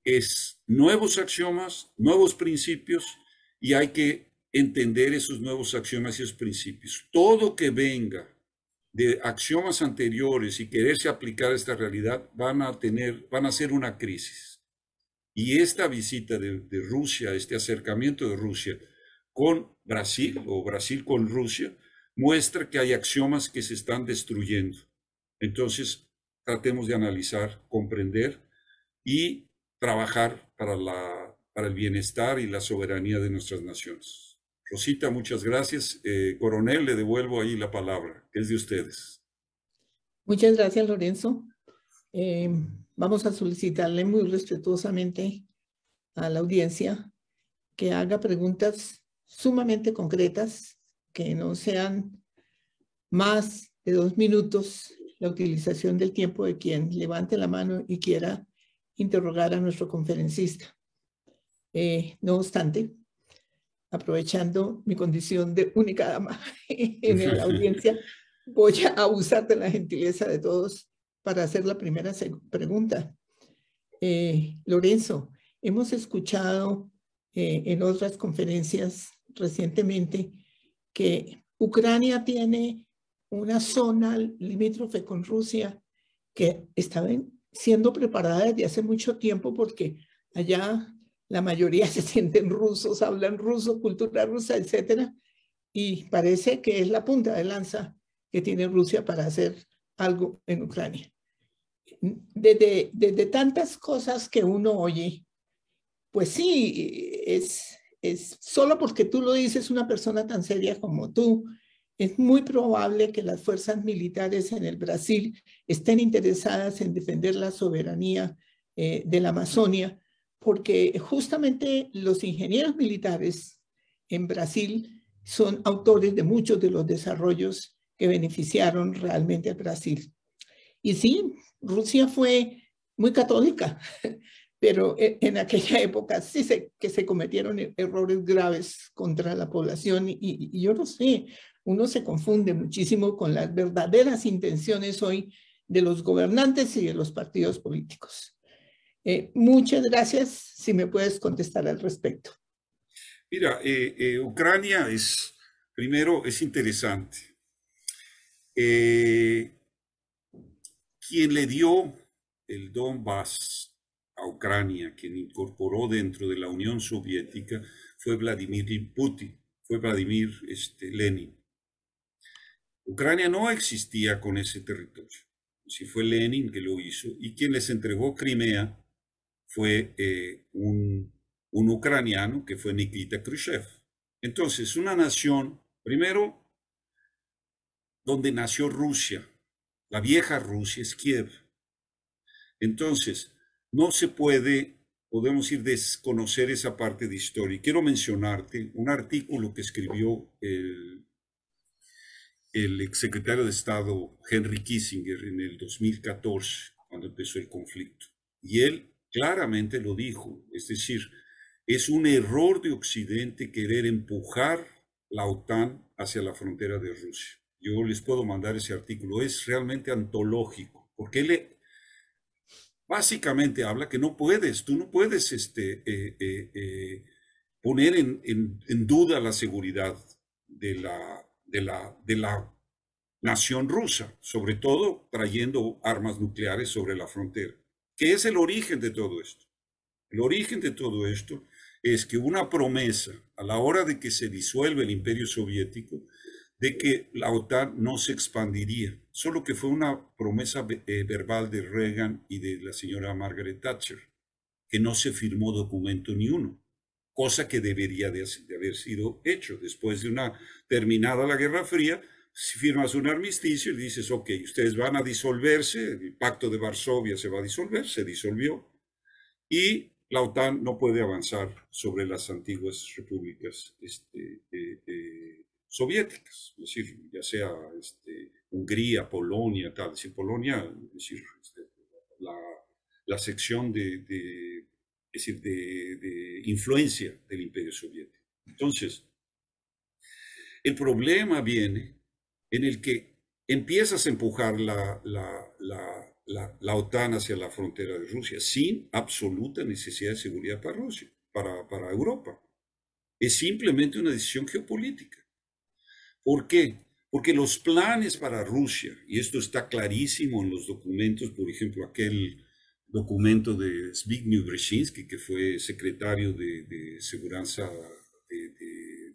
es nuevos axiomas, nuevos principios, y hay que entender esos nuevos axiomas y esos principios. Todo que venga de axiomas anteriores y quererse aplicar a esta realidad van a tener, van a ser una crisis. Y esta visita de, de Rusia, este acercamiento de Rusia con Brasil o Brasil con Rusia, muestra que hay axiomas que se están destruyendo. Entonces, tratemos de analizar, comprender y trabajar para, la, para el bienestar y la soberanía de nuestras naciones. Rosita, muchas gracias. Eh, coronel, le devuelvo ahí la palabra. Es de ustedes. Muchas gracias, Lorenzo. Eh, vamos a solicitarle muy respetuosamente a la audiencia que haga preguntas sumamente concretas, que no sean más de dos minutos la utilización del tiempo de quien levante la mano y quiera interrogar a nuestro conferencista. Eh, no obstante, aprovechando mi condición de única dama <laughs> en la <laughs> audiencia, voy a abusar de la gentileza de todos para hacer la primera pregunta. Eh, Lorenzo, hemos escuchado eh, en otras conferencias recientemente que Ucrania tiene una zona limítrofe con Rusia que estaba siendo preparada desde hace mucho tiempo porque allá la mayoría <laughs> se sienten rusos, hablan ruso, cultura rusa, etc. y parece que es la punta de lanza que tiene Rusia para hacer algo en Ucrania. Desde, desde tantas cosas que uno oye, pues sí, es, solo porque tú lo dices una persona tan seria como tú, es muy probable que las fuerzas militares en el Brasil estén interesadas en defender la soberanía eh, de la Amazonia porque justamente los ingenieros militares en Brasil son autores de muchos de los desarrollos que beneficiaron realmente a Brasil. Y sí, Rusia fue muy católica, <laughs> pero e, en aquella época sí se, que se cometieron e, errores graves contra la población y, y yo no sé, uno se confunde muchísimo con las verdaderas intenciones hoy de los gobernantes y de los partidos políticos. Eh, muchas gracias si me puedes contestar al respecto. Mira, eh, eh, Ucrania es, primero, es interesante. quien le dio el Donbass a Ucrania, quien incorporó dentro de la Unión Soviética, fue Vladimir Putin, fue Vladimir este, Lenin. Ucrania no existía con ese territorio. Si fue Lenin que lo hizo y quien les entregó Crimea fue eh, un, ucraniano que fue Nikita Khrushchev. Entonces, una nación, primero, donde nació Rusia, la vieja Rusia es Kiev. Entonces, no se puede, podemos ir desconocer esa parte de historia. Quiero mencionarte un artículo que escribió el, el exsecretario de Estado Henry Kissinger en el 2014, cuando empezó el conflicto. Y él claramente lo dijo, es decir, es un error de Occidente querer empujar la OTAN hacia la frontera de Rusia. Yo les puedo mandar ese artículo, es realmente antológico, porque él básicamente habla que no puedes, tú no puedes este, eh, eh, eh, poner en, duda la seguridad de la nación rusa, sobre todo trayendo armas nucleares sobre la frontera que es el origen de todo esto. El origen de todo esto es que una promesa a la hora de que se disuelve el imperio soviético de que la OTAN no se expandiría, solo que fue una promesa eh, verbal de Reagan y de la señora Margaret Thatcher, que no se firmó documento ni uno, cosa que debería de haber sido hecho después de una terminada la Guerra Fría, si firmas un armisticio y dices, ok, ustedes van a disolverse, el pacto de Varsovia se va a disolver, se disolvió, y la OTAN no puede avanzar sobre las antiguas repúblicas este, eh, eh, soviéticas, es decir, ya sea este, Hungría, Polonia, tal, Polonia, es decir, este, la, sección de, decir, de influencia del imperio soviético. Entonces, el problema viene en el que empiezas a empujar la, OTAN hacia la frontera de Rusia sin absoluta necesidad de seguridad para Rusia, para, Europa. Es simplemente una decisión geopolítica. ¿Por qué? Porque los planes para Rusia, y esto está clarísimo en los documentos, por ejemplo, aquel documento de Zbigniew Brzezinski, que fue secretario de, de Seguridad,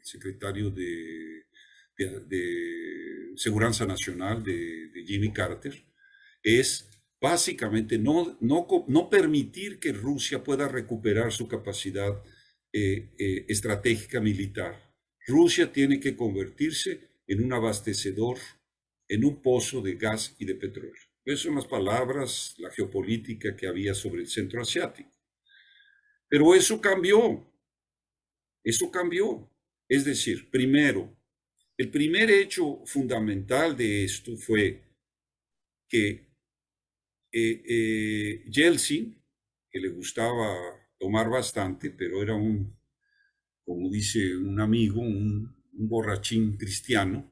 secretario de Seguranza Nacional de, Jimmy Carter, es básicamente no, no, no, permitir que Rusia pueda recuperar su capacidad eh, eh, estratégica militar. Rusia tiene que convertirse en un abastecedor, en un pozo de gas y de petróleo. Esas son las palabras, la geopolítica que había sobre el centro asiático. Pero eso cambió. Eso cambió. Es decir, primero, el primer hecho fundamental de esto fue que eh, eh, Yeltsin, que le gustaba tomar bastante, pero era un, como dice un amigo, un, borrachín cristiano,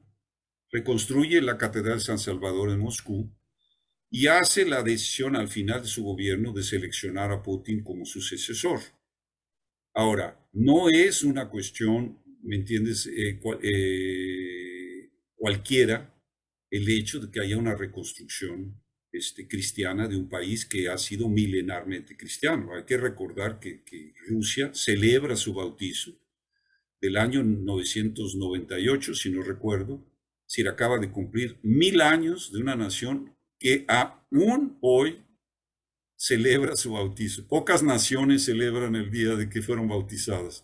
reconstruye la Catedral San Salvador en Moscú y hace la decisión al final de su gobierno de seleccionar a Putin como su sucesor. Ahora, no es una cuestión, ¿me entiendes? Eh, cualquiera el hecho de que haya una reconstrucción este, cristiana de un país que ha sido milenarmente cristiano. Hay que recordar que, Rusia celebra su bautizo del año 998, si no recuerdo, si acaba de cumplir mil años de una nación que aún hoy celebra su bautizo. Pocas naciones celebran el día de que fueron bautizadas.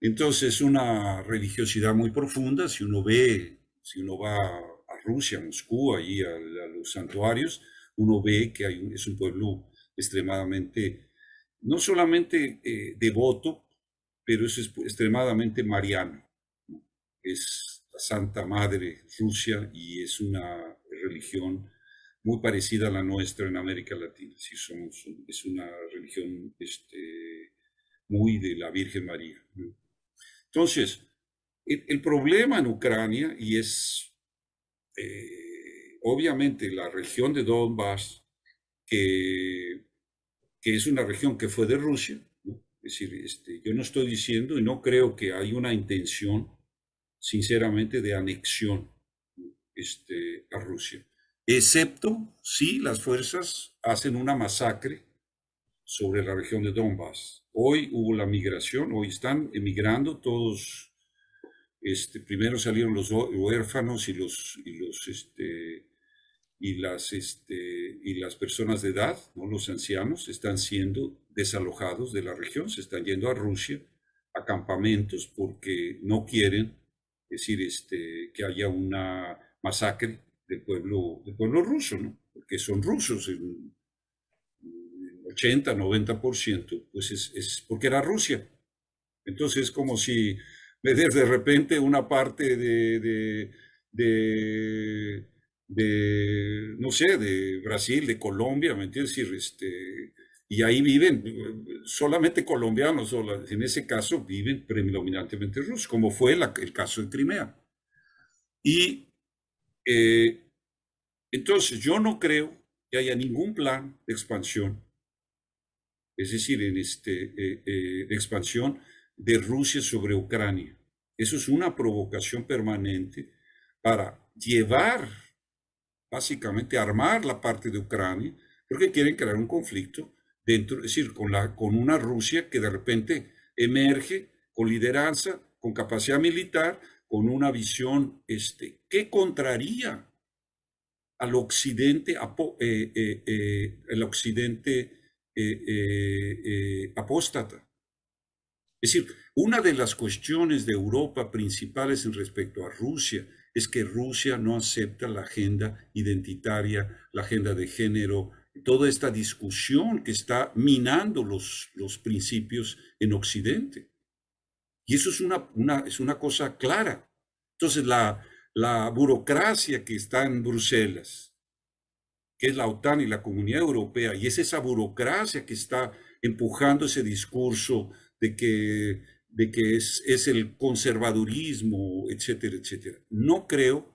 Entonces, una religiosidad muy profunda, si uno ve si uno va a Rusia, a Moscú, allí a, los santuarios, uno ve que hay es un pueblo extremadamente, no solamente eh, devoto, pero es extremadamente mariano. Es la Santa Madre Rusia y es una religión muy parecida a la nuestra en América Latina. es una religión este, muy de la Virgen María. Entonces, el, problema en Ucrania, y es eh, obviamente la región de Donbass, que, es una región que fue de Rusia, es decir, este, yo no estoy diciendo y no creo que hay una intención, sinceramente, de anexión este, a Rusia, excepto si las fuerzas hacen una masacre sobre la región de Donbass. Hoy hubo la migración, hoy están emigrando todos este, primero salieron los huérfanos y los este, las este, y las personas de edad, no los ancianos, están siendo desalojados de la región, se están yendo a Rusia a campamentos porque no quieren, decir, este, que haya una masacre del pueblo pueblo ruso, ¿no? Porque son rusos en, 80, 90%, pues es, es porque era Rusia. Entonces es como si de repente una parte de, no sé, de Brasil, de Colombia, ¿me entiendes? Y, este, ahí viven solamente colombianos, en ese caso viven predominantemente rusos, como fue el caso de Crimea. Y eh, entonces yo no creo que haya ningún plan de expansión, es decir, este, eh, eh, de expansión de Rusia sobre Ucrania. Eso es una provocación permanente para llevar, básicamente armar la parte de Ucrania, porque quieren crear un conflicto dentro, es decir, con, la, con una Rusia que de repente emerge con lideranza, con capacidad militar, con una visión este, que contraría al occidente, eh, eh, eh, occidente apóstata. Es decir, una de las cuestiones de Europa principales en respecto a Rusia es que Rusia no acepta la agenda identitaria, la agenda de género, toda esta discusión que está minando los, los principios en Occidente. Y eso es una, es una cosa clara. Entonces, la, la burocracia que está en Bruselas, que es la OTAN y la Comunidad Europea, y es esa burocracia que está empujando ese discurso de que, de que es, el conservadurismo, etcétera, etcétera. No creo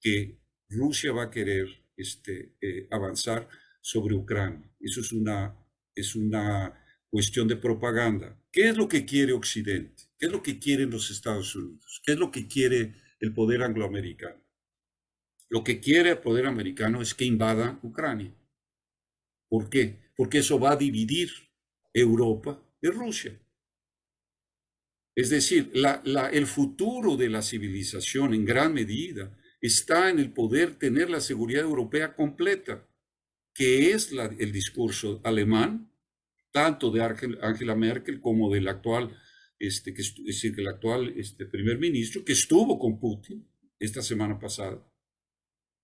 que Rusia va a querer este, eh, avanzar sobre Ucrania. Eso es una, es una cuestión de propaganda. ¿Qué es lo que quiere Occidente? ¿Qué es lo que quieren los Estados Unidos? ¿Qué es lo que quiere el poder angloamericano? Lo que quiere el poder americano es que invada Ucrania. ¿Por qué? Porque eso va a dividir Europa es Rusia. Es decir, la, el futuro de la civilización en gran medida está en el poder tener la seguridad europea completa, que es el discurso alemán, tanto de Angela Merkel como del actual, este, es decir, el actual este, primer ministro, que estuvo con Putin esta semana pasada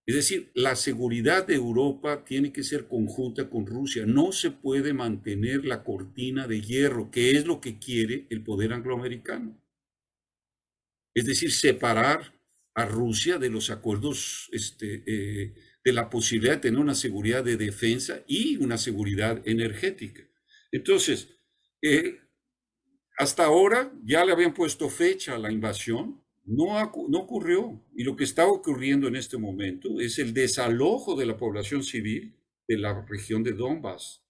es decir, la seguridad de Europa tiene que ser conjunta con Rusia. No se puede mantener la cortina de hierro, que es lo que quiere el poder angloamericano. Es decir, separar a Rusia de los acuerdos, este, eh, de la posibilidad de tener una seguridad de defensa y una seguridad energética. Entonces, eh, hasta ahora ya le habían puesto fecha a la invasión, no, ocurrió. Y lo que está ocurriendo en este momento es el desalojo de la población civil de la región de Donbass,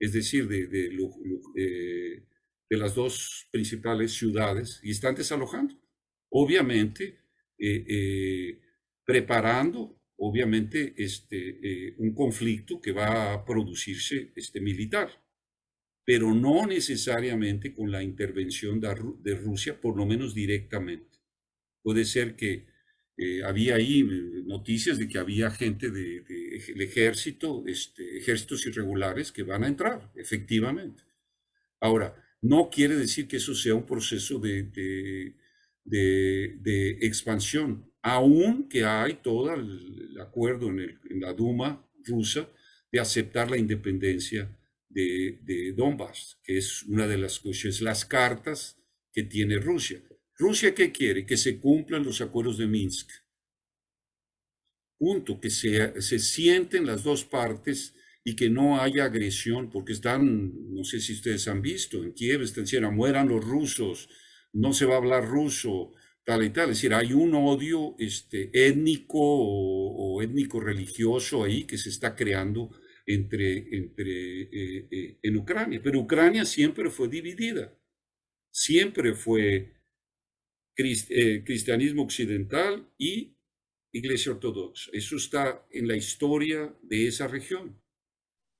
es decir, de, de, eh, las dos principales ciudades, y están desalojando. Obviamente, eh, eh, preparando, obviamente, este, un conflicto que va a producirse este, militar, pero no necesariamente con la intervención de Rusia, por lo menos directamente. Puede ser que eh, había ahí eh, noticias de que había gente del de, ejército, este, ejércitos irregulares que van a entrar, efectivamente. Ahora, no quiere decir que eso sea un proceso de, expansión, aun que hay todo el, acuerdo en, la Duma rusa de aceptar la independencia de, Donbass, que es una de las, pues, las cartas que tiene Rusia. Rusia qué quiere? Que se cumplan los acuerdos de Minsk. Punto, que se, se sienten las dos partes y que no haya agresión, porque están, no sé si ustedes han visto, en Kiev están diciendo, mueran los rusos, no se va a hablar ruso, tal y tal. Es decir, hay un odio este, étnico o, étnico-religioso ahí que se está creando entre, entre, eh, eh, en Ucrania. Pero Ucrania siempre fue dividida, siempre fue eh, cristianismo occidental y iglesia ortodoxa. Eso está en la historia de esa región.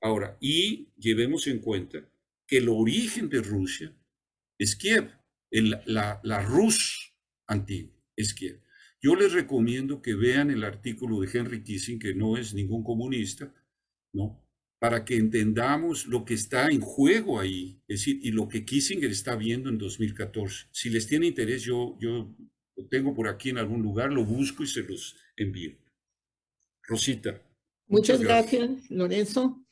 Ahora, y llevemos en cuenta que el origen de Rusia es Kiev, la, la Rus antigua es Kiev. Yo les recomiendo que vean el artículo de Henry Kissing, que no es ningún comunista, ¿no? para que entendamos lo que está en juego ahí, es decir, y lo que Kissinger está viendo en 2014. Si les tiene interés, yo, yo lo tengo por aquí en algún lugar, lo busco y se los envío. Rosita. Muchas, gracias. Lorenzo.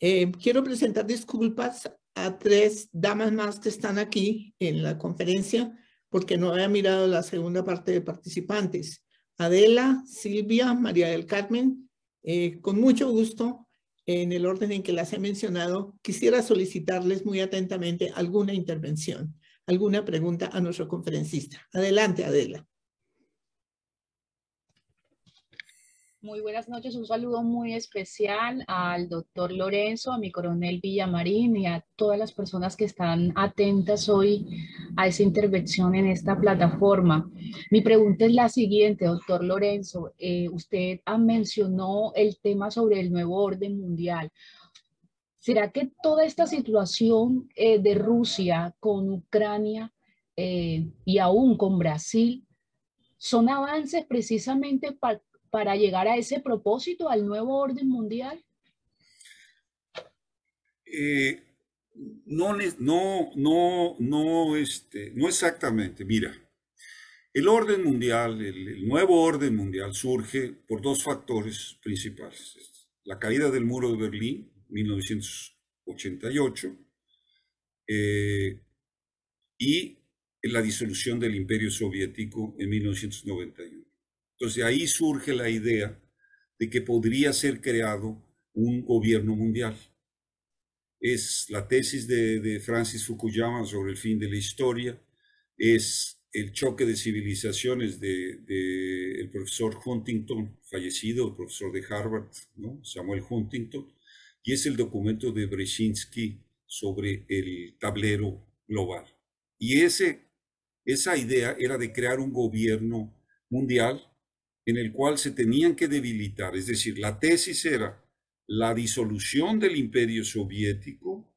Eh, quiero presentar disculpas a tres damas más que están aquí en la conferencia porque no había mirado la segunda parte de participantes. Adela, Silvia, María del Carmen, eh, con mucho gusto en el orden en que las he mencionado, quisiera solicitarles muy atentamente alguna intervención, alguna pregunta a nuestro conferencista. Adelante, Adela. Muy buenas noches, un saludo muy especial al doctor Lorenzo, a mi coronel Villamarín y a todas las personas que están atentas hoy a esa intervención en esta plataforma. Mi pregunta es la siguiente, doctor Lorenzo. Eh, usted usted mencionado el tema sobre el nuevo orden mundial. ¿Será que toda esta situación eh, de Rusia con Ucrania eh, y aún con Brasil son avances precisamente para para llegar a ese propósito, al nuevo orden mundial? Eh, no, no, no, no, este, no exactamente. Mira, el orden mundial, el, nuevo orden mundial surge por dos factores principales. La caída del muro de Berlín, 1988, eh, y la disolución del imperio soviético en 1991. Entonces ahí surge la idea de que podría ser creado un gobierno mundial. Es la tesis de, Francis Fukuyama sobre el fin de la historia, es el choque de civilizaciones del de, el profesor Huntington, fallecido, el profesor de Harvard, Samuel Huntington, y es el documento de Brzezinski sobre el tablero global. Y esa idea era de crear un gobierno mundial en el cual se tenían que debilitar. Es decir, la tesis era la disolución del imperio soviético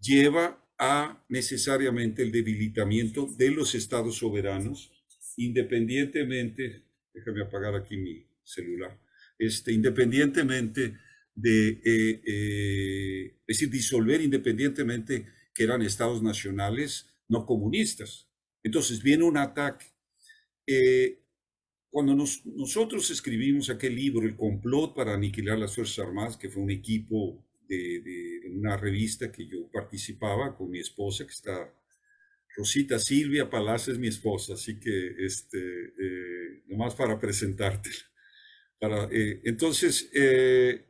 lleva a necesariamente el debilitamiento de los estados soberanos, independientemente, déjame apagar aquí mi celular, este, independientemente de, eh, eh, es decir, disolver independientemente que eran estados nacionales no comunistas. Entonces viene un ataque. Eh, cuando nosotros escribimos aquel libro, El complot para aniquilar las Fuerzas Armadas, que fue un equipo de, una revista que yo participaba con mi esposa, que está Rosita Silvia Palacios, es mi esposa, así que este, eh, nomás para presentártela. Para, eh, entonces, eh,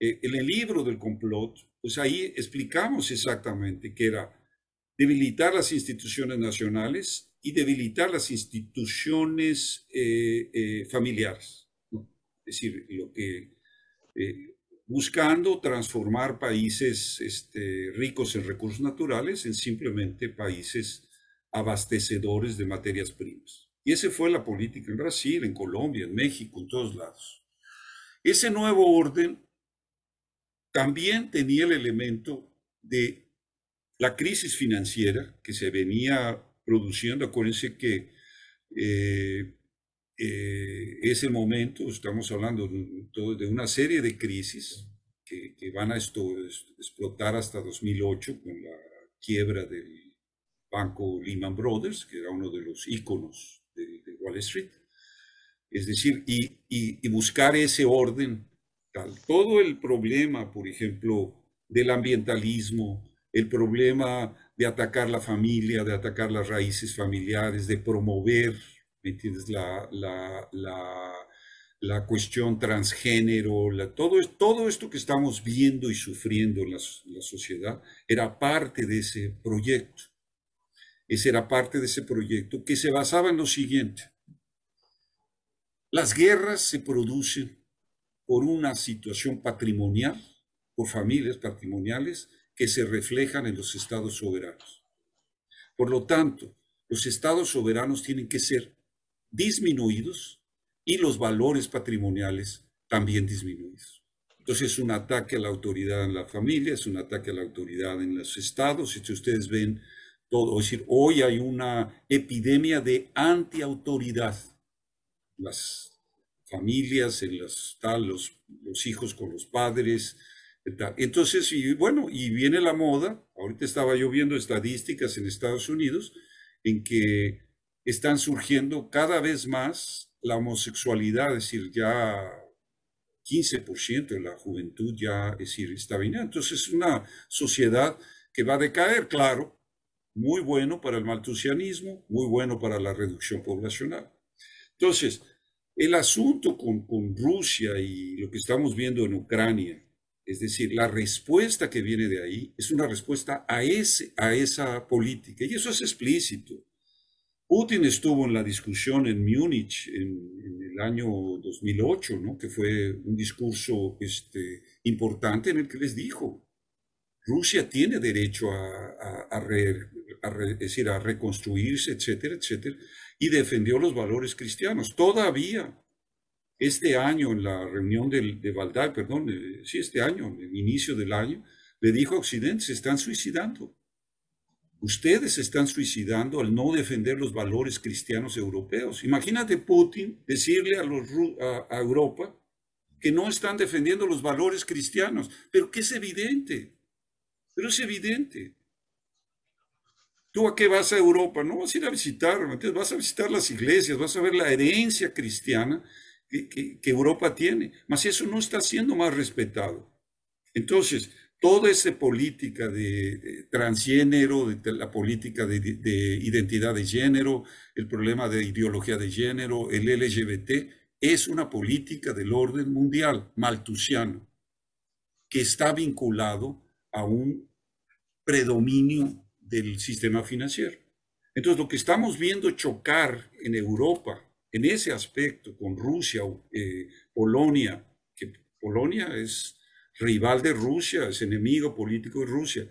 en el libro del complot, pues ahí explicamos exactamente que era debilitar las instituciones nacionales, y debilitar las instituciones eh, eh, familiares. Es decir, eh, buscando transformar países este, ricos en recursos naturales en simplemente países abastecedores de materias primas. Y esa fue la política en Brasil, en Colombia, en México, en todos lados. Ese nuevo orden también tenía el elemento de la crisis financiera que se venía produciendo. Acuérdense que eh, eh, es el momento, estamos hablando de, de una serie de crisis que, van a explotar hasta 2008 con la quiebra del banco Lehman Brothers, que era uno de los íconos de, Wall Street. Es decir, y, y buscar ese orden tal. Todo el problema, por ejemplo, del ambientalismo, el problema de atacar la familia, de atacar las raíces familiares, de promover, la, la cuestión transgénero, todo, todo, esto que estamos viendo y sufriendo en la, sociedad era parte de ese proyecto. Ese era parte de ese proyecto que se basaba en lo siguiente. Las guerras se producen por una situación patrimonial, por familias patrimoniales, que se reflejan en los estados soberanos. Por lo tanto, los estados soberanos tienen que ser disminuidos y los valores patrimoniales también disminuidos. Entonces es un ataque a la autoridad en la familia, es un ataque a la autoridad en los estados. si ustedes ven todo, es decir, hoy hay una epidemia de antiautoridad. Las familias, en los, los hijos con los padres, entonces, y bueno, y viene la moda, ahorita estaba yo viendo estadísticas en Estados Unidos en que están surgiendo cada vez más la homosexualidad, es decir, ya 15% de la juventud ya es decir, está Entonces, es una sociedad que va a decaer, claro, muy bueno para el maltusianismo, muy bueno para la reducción poblacional. Entonces, el asunto con, con Rusia y lo que estamos viendo en Ucrania, es decir, la respuesta que viene de ahí es una respuesta a, ese, a esa política. Y eso es explícito. Putin estuvo en la discusión en Múnich en, el año 2008, ¿no? que fue un discurso este, importante en el que les dijo, Rusia tiene derecho a, decir, a reconstruirse, etcétera, etcétera, y defendió los valores cristianos. Todavía este año en la reunión de Valdai, perdón, eh, sí, este año, en el inicio del año, le dijo a Occidente, se están suicidando. Ustedes se están suicidando al no defender los valores cristianos europeos. Imagínate Putin decirle a, los, a, Europa que no están defendiendo los valores cristianos, pero que es evidente, pero es evidente. ¿Tú a qué vas a Europa? No vas a ir a visitar, vas a visitar las iglesias, vas a ver la herencia cristiana que, Europa tiene, mas eso no está siendo más respetado. Entonces, toda esa política de, transgénero, la política de, de identidad de género, el problema de ideología de género, el LGBT, es una política del orden mundial maltusiano que está vinculado a un predominio del sistema financiero. Entonces, lo que estamos viendo chocar en Europa en ese aspecto con Rusia, eh, Polonia, que Polonia es rival de Rusia, es enemigo político de Rusia.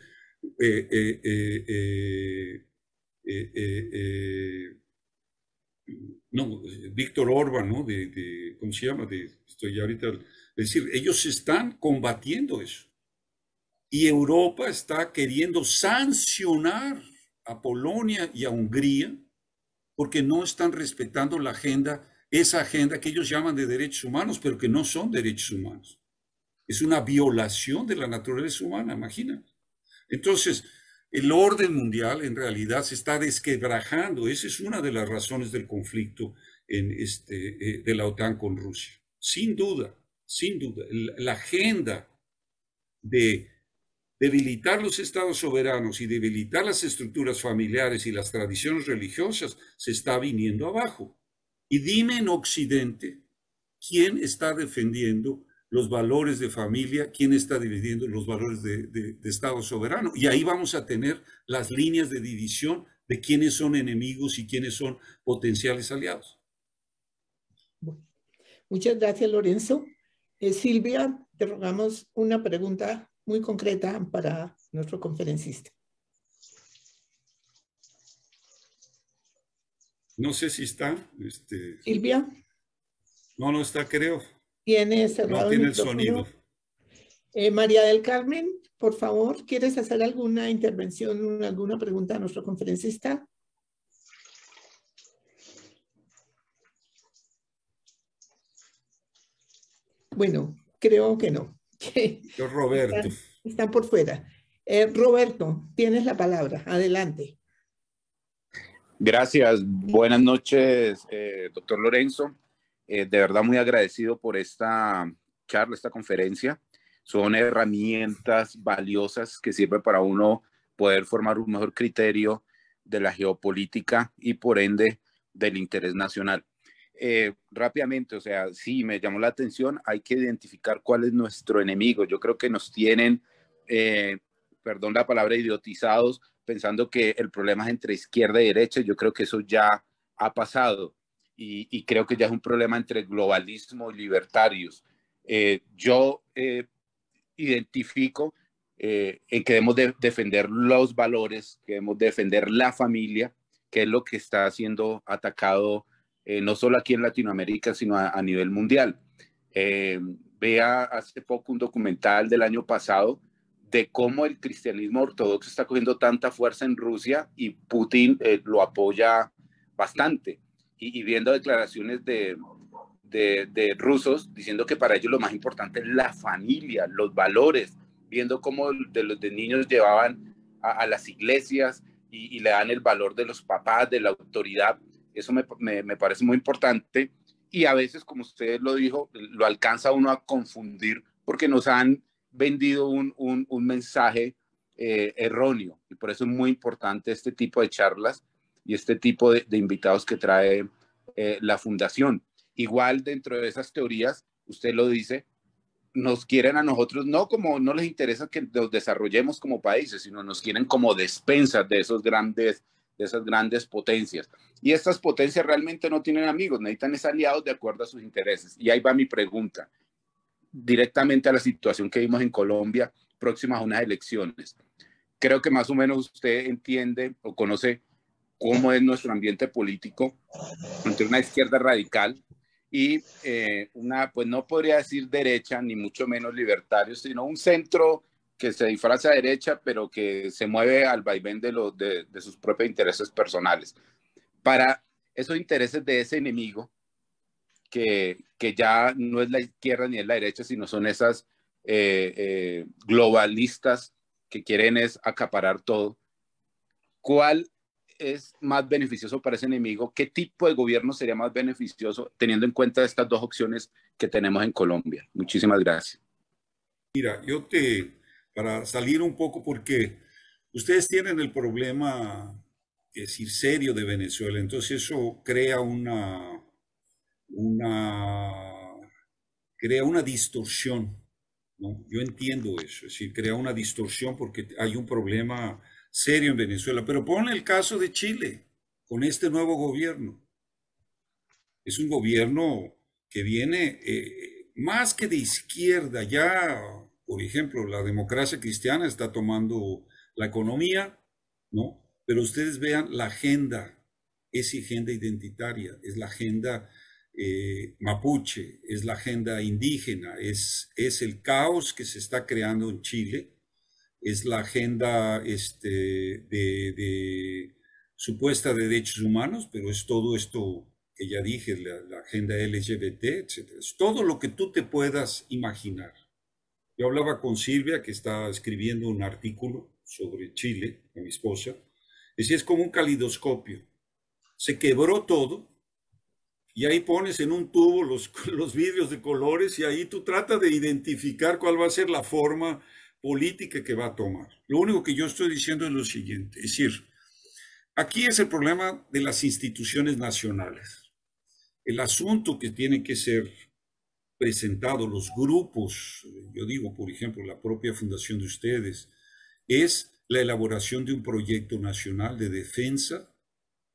Eh, eh, no, Víctor Orban, ¿no? De, ¿Cómo se llama? De, estoy ahorita. Es decir, ellos están combatiendo eso. Y Europa está queriendo sancionar a Polonia y a Hungría porque no están respetando la agenda, esa agenda que ellos llaman de derechos humanos, pero que no son derechos humanos. Es una violación de la naturaleza humana, imagina. Entonces, el orden mundial en realidad se está desquebrajando. Esa es una de las razones del conflicto este, eh, de la OTAN con Rusia. Sin duda, sin duda, la agenda de Debilitar los estados soberanos y debilitar las estructuras familiares y las tradiciones religiosas se está viniendo abajo. Y dime en Occidente, ¿quién está defendiendo los valores de familia? ¿Quién está dividiendo los valores de, Estado soberano? Y ahí vamos a tener las líneas de división de quiénes son enemigos y quiénes son potenciales aliados. Muchas gracias, Lorenzo. Eh, Silvia, te rogamos una pregunta muy concreta para nuestro conferencista. No sé si está. Este, Silvia. No, no está, creo. Tiene cerrado. tiene el sonido. Eh, María del Carmen, por favor, ¿quieres hacer alguna intervención, alguna pregunta a nuestro conferencista? Bueno, creo que no. Roberto. Están, por fuera. Eh, Roberto, tienes la palabra. Adelante. Gracias. Buenas noches, eh, doctor Lorenzo. Eh, de verdad muy agradecido por esta charla, esta conferencia. Son herramientas valiosas que sirven para uno poder formar un mejor criterio de la geopolítica y por ende del interés nacional. Eh, rápidamente, o sea, sí, me llamó la atención, hay que identificar cuál es nuestro enemigo. Yo creo que nos tienen, eh, perdón la palabra, idiotizados, pensando que el problema es entre izquierda y derecha. Yo creo que eso ya ha pasado y, creo que ya es un problema entre globalismo y libertarios. Eh, yo identifico en que debemos defender los valores, que debemos defender la familia, que es lo que está siendo atacado eh, no solo aquí en Latinoamérica, sino a, nivel mundial. Eh, vea hace poco un documental del año pasado de cómo el cristianismo ortodoxo está cogiendo tanta fuerza en Rusia y Putin eh, lo apoya bastante. Y, viendo declaraciones de, de, rusos diciendo que para ellos lo más importante es la familia, los valores, viendo cómo de los niños llevaban a, las iglesias y le dan el valor de los papás, de la autoridad eso me, me, parece muy importante y a veces, como usted lo dijo, lo alcanza uno a confundir porque nos han vendido un, mensaje eh, erróneo. Y por eso es muy importante este tipo de charlas y este tipo de, invitados que trae eh, la fundación. Igual dentro de esas teorías, usted lo dice, nos quieren a nosotros, no como no les interesa que nos desarrollemos como países, sino nos quieren como despensas de esos grandes, de esas grandes potencias. Y estas potencias realmente no tienen amigos, necesitan es aliados de acuerdo a sus intereses. Y ahí va mi pregunta, directamente a la situación que vimos en Colombia próximas a unas elecciones. Creo que más o menos usted entiende o conoce cómo es nuestro ambiente político entre una izquierda radical y eh, una, pues no podría decir derecha, ni mucho menos libertario, sino un centro que se disfraza derecha, pero que se mueve al vaivén de, de sus propios intereses personales para esos intereses de ese enemigo, que, ya no es la izquierda ni es la derecha, sino son esas eh, eh, globalistas que quieren es acaparar todo. ¿Cuál es más beneficioso para ese enemigo? ¿Qué tipo de gobierno sería más beneficioso teniendo en cuenta estas dos opciones que tenemos en Colombia? Muchísimas gracias. Mira, yo te, para salir un poco, porque ustedes tienen el problema es decir, serio de Venezuela. Entonces eso crea una, crea una distorsión. ¿no? Yo entiendo eso, es decir, crea una distorsión porque hay un problema serio en Venezuela. Pero pon el caso de Chile, con este nuevo gobierno. Es un gobierno que viene eh, más que de izquierda, ya, por ejemplo, la democracia cristiana está tomando la economía, ¿no? Pero ustedes vean la agenda, es agenda identitaria, es la agenda eh, mapuche, es la agenda indígena, es, es el caos que se está creando en Chile, es la agenda este, de, supuesta de derechos humanos, pero es todo esto que ya dije, la, la agenda LGBT, etc. Es todo lo que tú te puedas imaginar. Yo hablaba con Silvia, que está escribiendo un artículo sobre Chile, con mi esposa, decir, es como un calidoscopio. Se quebró todo y ahí pones en un tubo los, <laughs> los vidrios de colores y ahí tú tratas de identificar cuál va a ser la forma política que va a tomar. Lo único que yo estoy diciendo es lo siguiente, es decir, aquí es el problema de las instituciones nacionales. El asunto que tiene que ser presentado, los grupos, yo digo, por ejemplo, la propia fundación de ustedes, es la elaboración de un proyecto nacional de defensa,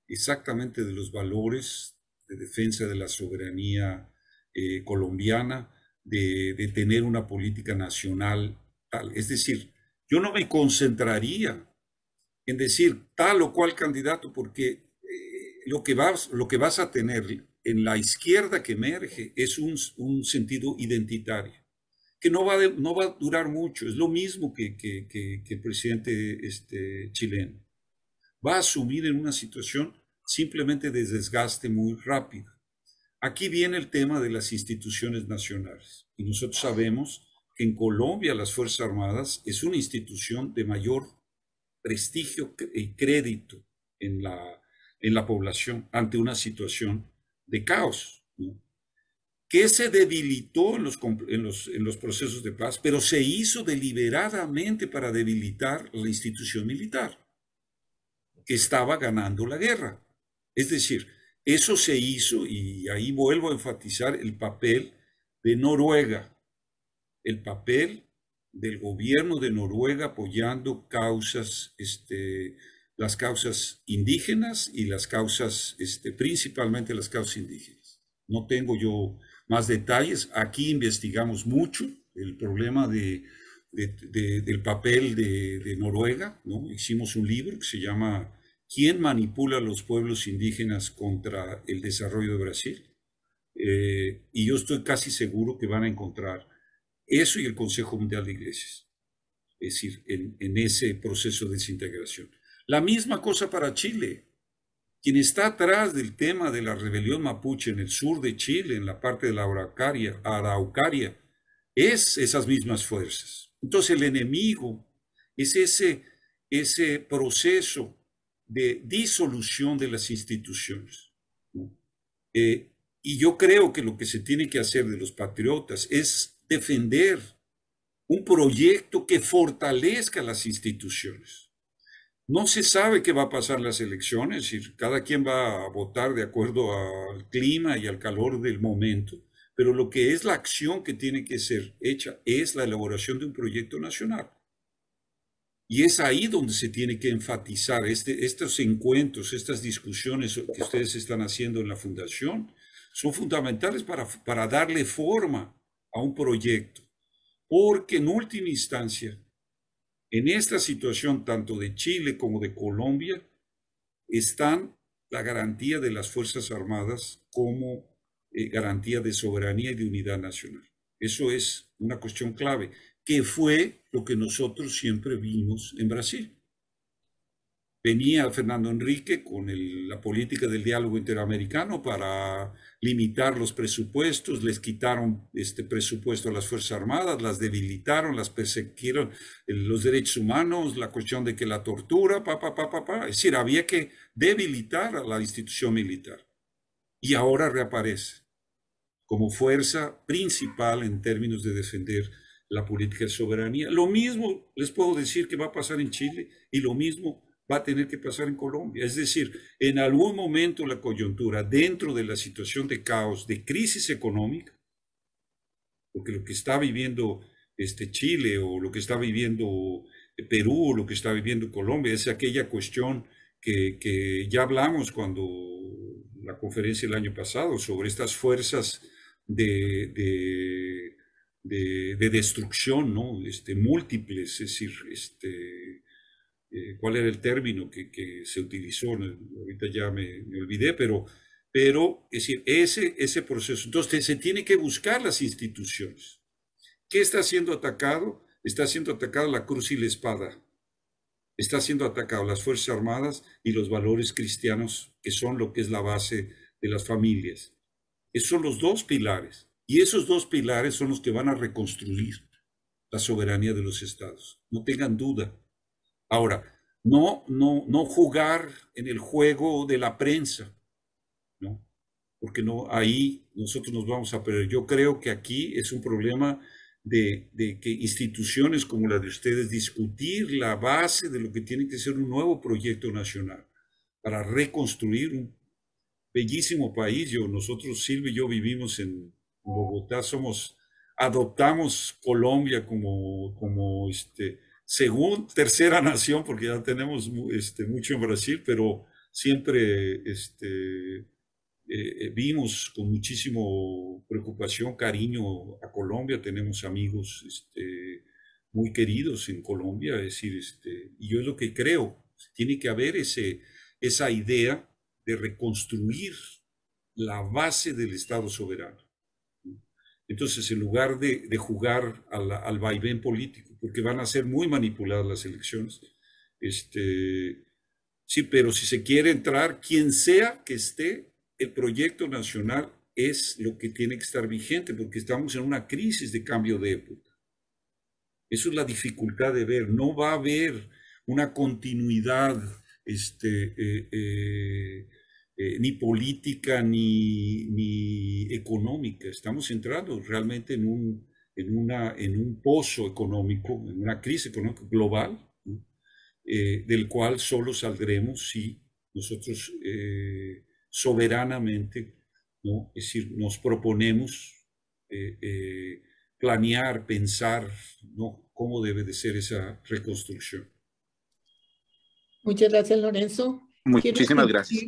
exactamente de los valores de defensa de la soberanía eh, colombiana, de, tener una política nacional tal. Es decir, yo no me concentraría en decir tal o cual candidato porque eh, lo, que vas, lo que vas a tener en la izquierda que emerge es un sentido identitario no va, a durar mucho. Es lo mismo que, el presidente este, chileno. Va a asumir en una situación simplemente de desgaste muy rápido. Aquí viene el tema de las instituciones nacionales. Y nosotros sabemos que en Colombia las Fuerzas Armadas es una institución de mayor prestigio y crédito en la, en la población ante una situación de caos. ¿no? que se debilitó en los, procesos de paz, pero se hizo deliberadamente para debilitar la institución militar, que estaba ganando la guerra. Es decir, eso se hizo, y ahí vuelvo a enfatizar el papel de Noruega, el papel del gobierno de Noruega apoyando causas, este, las causas indígenas y las causas, este, principalmente las causas indígenas. No tengo yo más detalles. Aquí investigamos mucho el problema del papel de, Noruega. Hicimos un libro que se llama ¿Quién manipula a los pueblos indígenas contra el desarrollo de Brasil? Eh, y yo estoy casi seguro que van a encontrar eso y el Consejo Mundial de Iglesias, es decir, en ese proceso de desintegración. La misma cosa para Chile. Quien está atrás del tema de la rebelión mapuche en el sur de Chile, en la parte de la Araucaria, es esas mismas fuerzas. Entonces el enemigo es ese, ese proceso de disolución de las instituciones. Eh, y yo creo que lo que se tiene que hacer de los patriotas es defender un proyecto que fortalezca las instituciones no se sabe qué va a pasar las elecciones, y cada quien va a votar de acuerdo al clima y al calor del momento, pero lo que es la acción que tiene que ser hecha es la elaboración de un proyecto nacional. Y es ahí donde se tiene que enfatizar este, estos encuentros, estas discusiones que ustedes están haciendo en la fundación, son fundamentales para, para darle forma a un proyecto, porque en última instancia en esta situación, tanto de Chile como de Colombia, están la garantía de las Fuerzas Armadas como eh, garantía de soberanía y de unidad nacional. Eso es una cuestión clave, que fue lo que nosotros siempre vimos en Brasil. Venía Fernando Enrique con la política del diálogo interamericano para limitar los presupuestos, les quitaron este presupuesto a las Fuerzas Armadas, las debilitaron, las persiguieron, eh, los derechos humanos, la cuestión de que la tortura, pa, pa, pa, pa, pa. Es decir, había que debilitar a la institución militar. Y ahora reaparece como fuerza principal en términos de defender la política de soberanía. Lo mismo les puedo decir que va a pasar en Chile y lo mismo va a tener que pasar en Colombia. Es decir, en algún momento la coyuntura, dentro de la situación de caos, de crisis económica, porque lo que está viviendo este Chile o lo que está viviendo eh, Perú o lo que está viviendo Colombia es aquella cuestión que, ya hablamos cuando la conferencia el año pasado sobre estas fuerzas de, de, de, de destrucción, ¿no? Este, múltiples, es decir, este, eh, cuál era el término que, se utilizó, ahorita ya me, olvidé, pero, pero es decir, ese, ese proceso. Entonces se tiene que buscar las instituciones. ¿Qué está siendo atacado? Está siendo atacada la cruz y la espada. Está siendo atacado las Fuerzas Armadas y los valores cristianos, que son lo que es la base de las familias. Esos son los dos pilares. Y esos dos pilares son los que van a reconstruir la soberanía de los estados. No tengan duda. Ahora, no, no, no jugar en el juego de la prensa, ¿no? porque no, ahí nosotros nos vamos a perder. Yo creo que aquí es un problema de, que instituciones como la de ustedes discutir la base de lo que tiene que ser un nuevo proyecto nacional para reconstruir un bellísimo país. Yo, nosotros, Silvio y yo vivimos en Bogotá, somos, adoptamos Colombia como, como este, según tercera nación, porque ya tenemos este, mucho en Brasil, pero siempre este, eh, eh, vimos con muchísimo preocupación, cariño a Colombia, tenemos amigos este, muy queridos en Colombia, es decir, este, y yo es lo que creo, tiene que haber esa idea de reconstruir la base del Estado soberano. Entonces, en lugar de, jugar al vaivén político, porque van a ser muy manipuladas las elecciones. Este, sí, pero si se quiere entrar, quien sea que esté, el proyecto nacional es lo que tiene que estar vigente, porque estamos en una crisis de cambio de época. Eso es la dificultad de ver. No va a haber una continuidad este, eh, eh, eh, ni política ni, ni económica. Estamos entrando realmente en un en, una, en un pozo económico, en una crisis económica global, eh, del cual solo saldremos si nosotros eh, soberanamente, ¿no? es decir, nos proponemos eh, planear, pensar ¿no? cómo debe de ser esa reconstrucción. Muchas gracias, Lorenzo. Muchísimas gracias.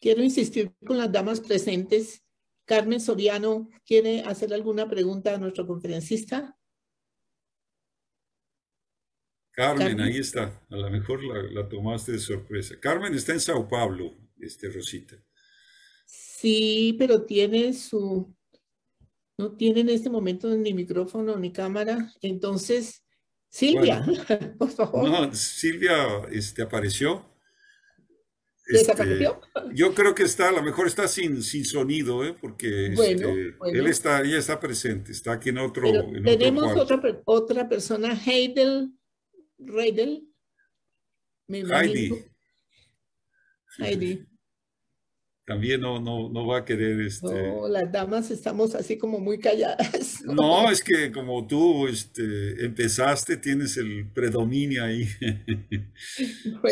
Quiero insistir con las damas presentes Carmen Soriano, ¿quiere hacer alguna pregunta a nuestro conferencista? Carmen, ahí está. A lo mejor la, tomaste de sorpresa. Carmen está en Sao Paulo, este Rosita. Sí, pero tiene su... No tiene en este momento ni micrófono ni cámara. Entonces, Silvia, <laughs> por favor. No, Silvia este, apareció. Este, yo creo que está, a lo mejor está sin, sin sonido, ¿eh? porque este, él está, ella está presente, está aquí en otro. En tenemos otra, otra persona, Heidel, Reidel. Heidi. Heidi también no, no, no va a querer este... No, las damas estamos así como muy calladas. <laughs> No, es que como tú este, empezaste, tienes el predominio ahí. <laughs>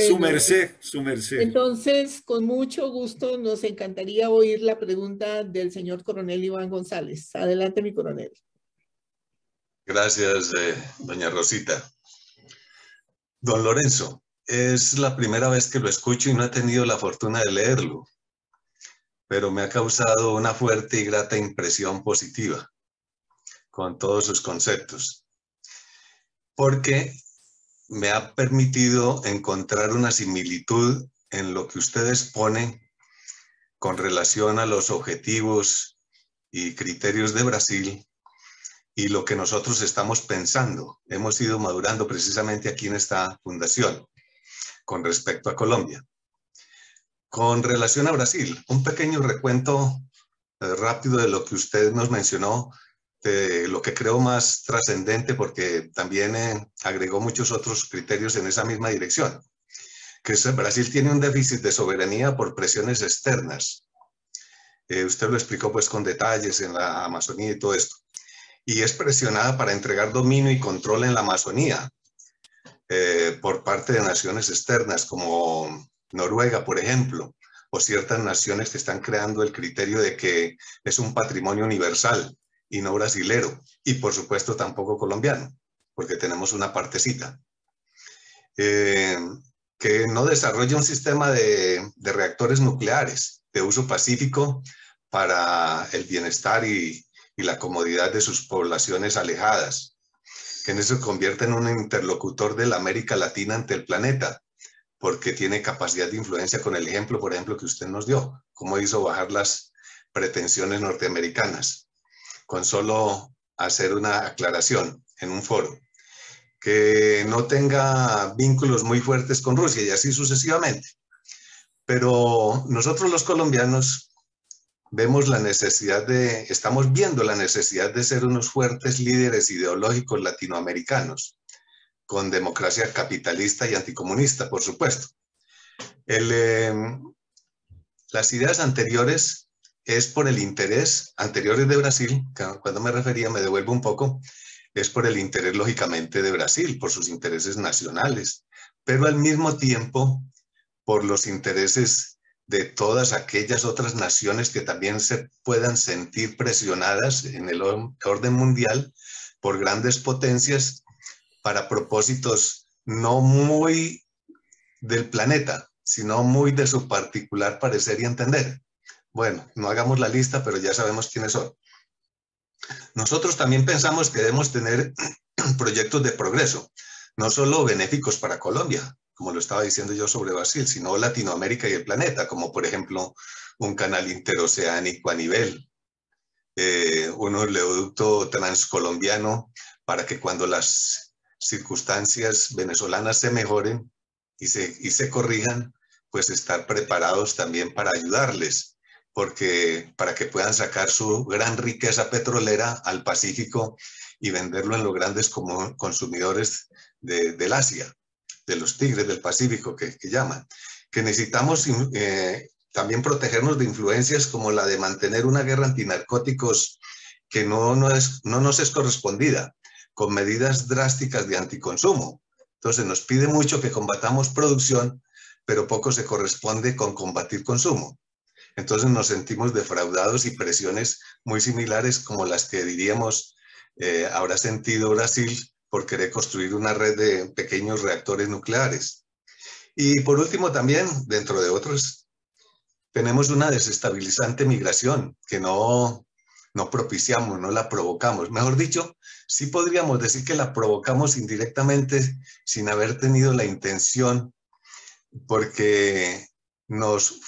su merced, su merced. Entonces, con mucho gusto, nos encantaría oír la pregunta del señor coronel Iván González. Adelante, mi coronel. Gracias, eh, doña Rosita. Don Lorenzo, es la primera vez que lo escucho y no he tenido la fortuna de leerlo pero me ha causado una fuerte y grata impresión positiva con todos sus conceptos, porque me ha permitido encontrar una similitud en lo que ustedes ponen con relación a los objetivos y criterios de Brasil y lo que nosotros estamos pensando. Hemos ido madurando precisamente aquí en esta fundación con respecto a Colombia. Con relación a Brasil, un pequeño recuento eh, rápido de lo que usted nos mencionó, de lo que creo más trascendente porque también eh, agregó muchos otros criterios en esa misma dirección, que es, Brasil tiene un déficit de soberanía por presiones externas. Eh, usted lo explicó pues con detalles en la Amazonía y todo esto. Y es presionada para entregar dominio y control en la Amazonía, por parte de naciones externas como Noruega, por ejemplo, o ciertas naciones que están creando el criterio de que es un patrimonio universal y no brasilero, y por supuesto tampoco colombiano, porque tenemos una partecita. Eh, que no desarrolla un sistema de, reactores nucleares de uso pacífico para el bienestar y, la comodidad de sus poblaciones alejadas, que en eso convierte en un interlocutor de la América Latina ante el planeta, porque tiene capacidad de influencia con el ejemplo, por ejemplo, que usted nos dio, cómo hizo bajar las pretensiones norteamericanas, con solo hacer una aclaración en un foro, que no tenga vínculos muy fuertes con Rusia y así sucesivamente. Pero nosotros los colombianos vemos la necesidad de, estamos viendo la necesidad de ser unos fuertes líderes ideológicos latinoamericanos con democracia capitalista y anticomunista, por supuesto. Em, las ideas anteriores es por el interés, anteriores de Brasil, cuando me refería me devuelvo un poco, es por el interés lógicamente de Brasil, por sus intereses nacionales, pero al mismo tiempo por los intereses de todas aquellas otras naciones que también se puedan sentir presionadas en el orden mundial por grandes potencias para propósitos no muy del planeta, sino muy de su particular parecer y entender. Bueno, no hagamos la lista, pero ya sabemos quiénes son. Nosotros también pensamos que debemos tener <clears throat> proyectos de progreso, no solo benéficos para Colombia, como lo estaba diciendo yo sobre Brasil, sino Latinoamérica y el planeta, como por ejemplo un canal interoceánico a nivel, eh, un oleoducto transcolombiano para que cuando las circunstancias venezolanas se mejoren y se, y se corrijan, pues estar preparados también para ayudarles, porque para que puedan sacar su gran riqueza petrolera al Pacífico y venderlo en los grandes consumidores de, del Asia, de los tigres del Pacífico que, llaman, que necesitamos eh, también protegernos de influencias como la de mantener una guerra antinarcóticos que no, es, no nos es correspondida, con medidas drásticas de anticonsumo. Entonces nos pide mucho que combatamos producción, pero poco se corresponde con combatir consumo. Entonces nos sentimos defraudados y presiones muy similares como las que diríamos eh, habrá sentido Brasil por querer construir una red de pequeños reactores nucleares. Y por último también, dentro de otros, tenemos una desestabilizante migración que no no propiciamos, no la provocamos. Mejor dicho, sí podríamos decir que la provocamos indirectamente sin haber tenido la intención, porque nos,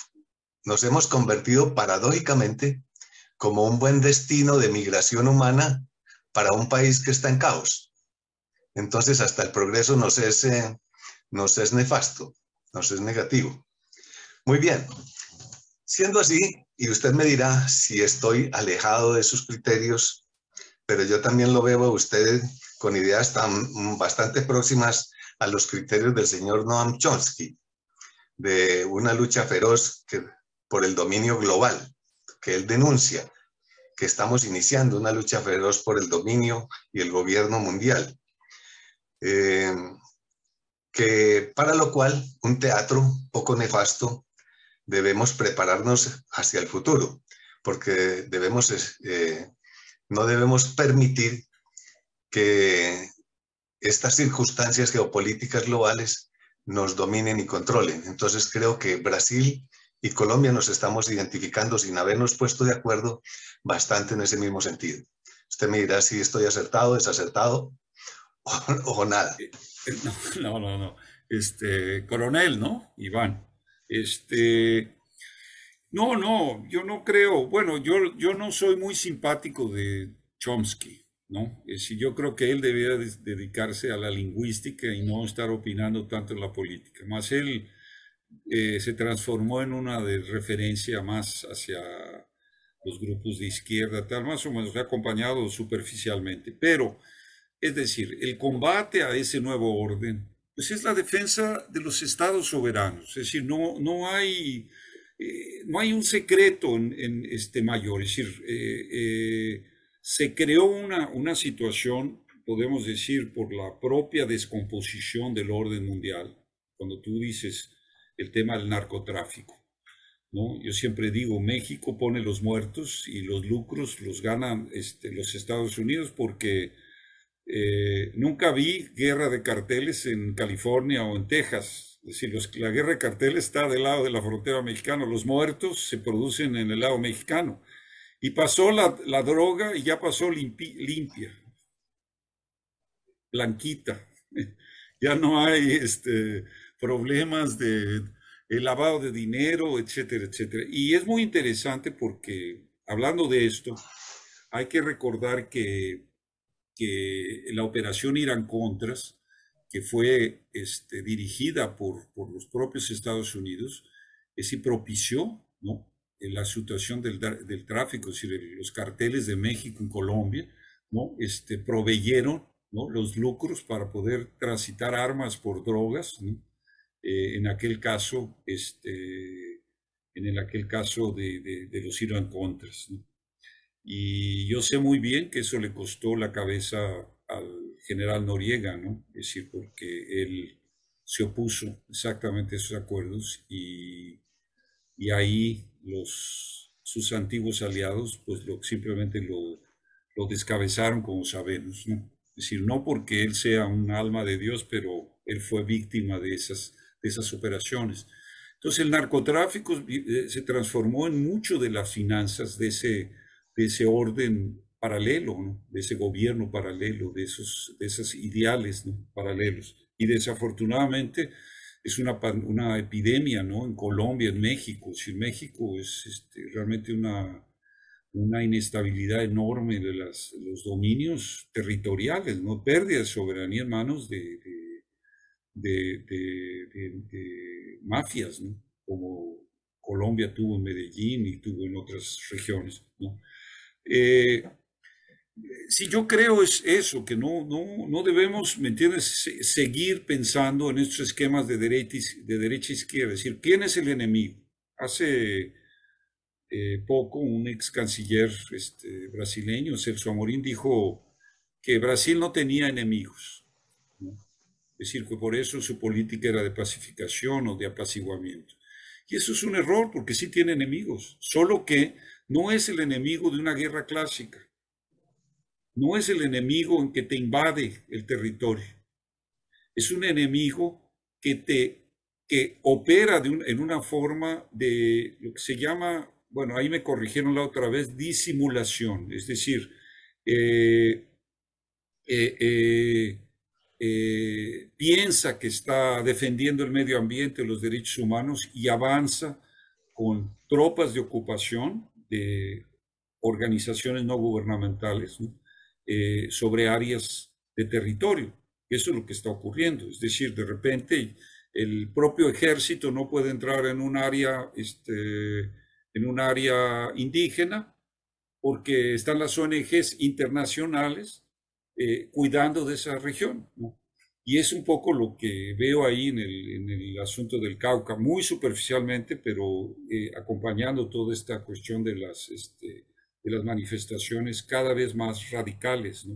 nos hemos convertido paradójicamente como un buen destino de migración humana para un país que está en caos. Entonces, hasta el progreso no es, eh, nos es nefasto, nos es negativo. Muy bien. Siendo así, y usted me dirá si estoy alejado de sus criterios, pero yo también lo veo a usted con ideas tan mm, bastante próximas a los criterios del señor Noam Chomsky, de una lucha feroz que, por el dominio global, que él denuncia, que estamos iniciando una lucha feroz por el dominio y el gobierno mundial. Eh, que para lo cual un teatro poco nefasto debemos prepararnos hacia el futuro, porque debemos, eh, no debemos permitir que estas circunstancias geopolíticas globales nos dominen y controlen. Entonces creo que Brasil y Colombia nos estamos identificando sin habernos puesto de acuerdo bastante en ese mismo sentido. Usted me dirá si estoy acertado, desacertado o, o nada. Eh, eh, no, no, no. Este, coronel, ¿no? Iván. Este, no, no, yo no creo, bueno, yo, yo no soy muy simpático de Chomsky, ¿no? Es decir, yo creo que él debiera dedicarse a la lingüística y no estar opinando tanto en la política, más él eh, se transformó en una de referencia más hacia los grupos de izquierda, tal, más o menos acompañado superficialmente, pero... Es decir, el combate a ese nuevo orden pues es la defensa de los estados soberanos. Es decir, no, no, hay, eh, no hay un secreto en, este mayor. Es decir, eh, eh, se creó una, una situación, podemos decir, por la propia descomposición del orden mundial, cuando tú dices el tema del narcotráfico. ¿no? Yo siempre digo, México pone los muertos y los lucros los ganan este, los Estados Unidos porque eh, nunca vi guerra de carteles en California o en Texas. Es decir, la guerra de carteles está del lado de la frontera mexicana. Los muertos se producen en el lado mexicano. Y pasó la, droga y ya pasó limpia, blanquita. <laughs> Ya no hay este, problemas de lavado de dinero, etcétera, etcétera. Y es muy interesante porque, hablando de esto, hay que recordar que que la operación Irán Contras, que fue este, dirigida por, por, los propios Estados Unidos, es propició ¿no? la situación del, del tráfico, es decir, los carteles de México en Colombia, ¿no? este, proveyeron ¿no? los lucros para poder transitar armas por drogas, ¿no? Eh, en aquel caso, este, en el, aquel caso de, de, de los Irán Contras. ¿no? Y yo sé muy bien que eso le costó la cabeza al general Noriega, ¿no? Es decir, porque él se opuso exactamente a esos acuerdos y, y ahí los, sus antiguos aliados pues lo, simplemente lo, descabezaron, como sabemos, ¿no? Es decir, no porque él sea un alma de Dios, pero él fue víctima de esas, de esas operaciones. Entonces el narcotráfico eh, se transformó en mucho de las finanzas de ese de ese orden paralelo, de ese gobierno paralelo, de esos, de ideales paralelos. Y desafortunadamente es una, epidemia ¿no? en Colombia, en México. Si México es este, realmente una, una inestabilidad enorme de las, los dominios territoriales, ¿no? pérdida de soberanía en manos de, mafias, como Colombia tuvo en Medellín y tuvo en otras regiones. ¿no? Eh, si yo creo es eso, que no, no, no debemos, ¿me entiendes?, seguir pensando en estos esquemas de derecha, de derecha e izquierda, es decir, ¿quién es el enemigo? Hace eh, poco un ex canciller este, brasileño, Celso Amorín, dijo que Brasil no tenía enemigos. Es decir, que por eso su política era de pacificación o de apaciguamiento. Y eso es un error, porque sí tiene enemigos, solo que no es el enemigo de una guerra clásica, no es el enemigo en que te invade el territorio, es un enemigo que te que opera en una forma de lo que se llama, bueno, ahí me corrigieron la otra vez, disimulación, es decir, eh, eh, eh, piensa que está defendiendo el medio ambiente, los derechos humanos y avanza con tropas de ocupación de organizaciones no gubernamentales eh, sobre áreas de territorio. Eso es lo que está ocurriendo. Es decir, de repente el propio ejército no puede entrar en un área, este, en un área indígena porque están las ONGs internacionales eh, cuidando de esa región. Y es un poco lo que veo ahí en el, asunto del Cauca, muy superficialmente, pero eh, acompañando toda esta cuestión de las, este, de las manifestaciones cada vez más radicales.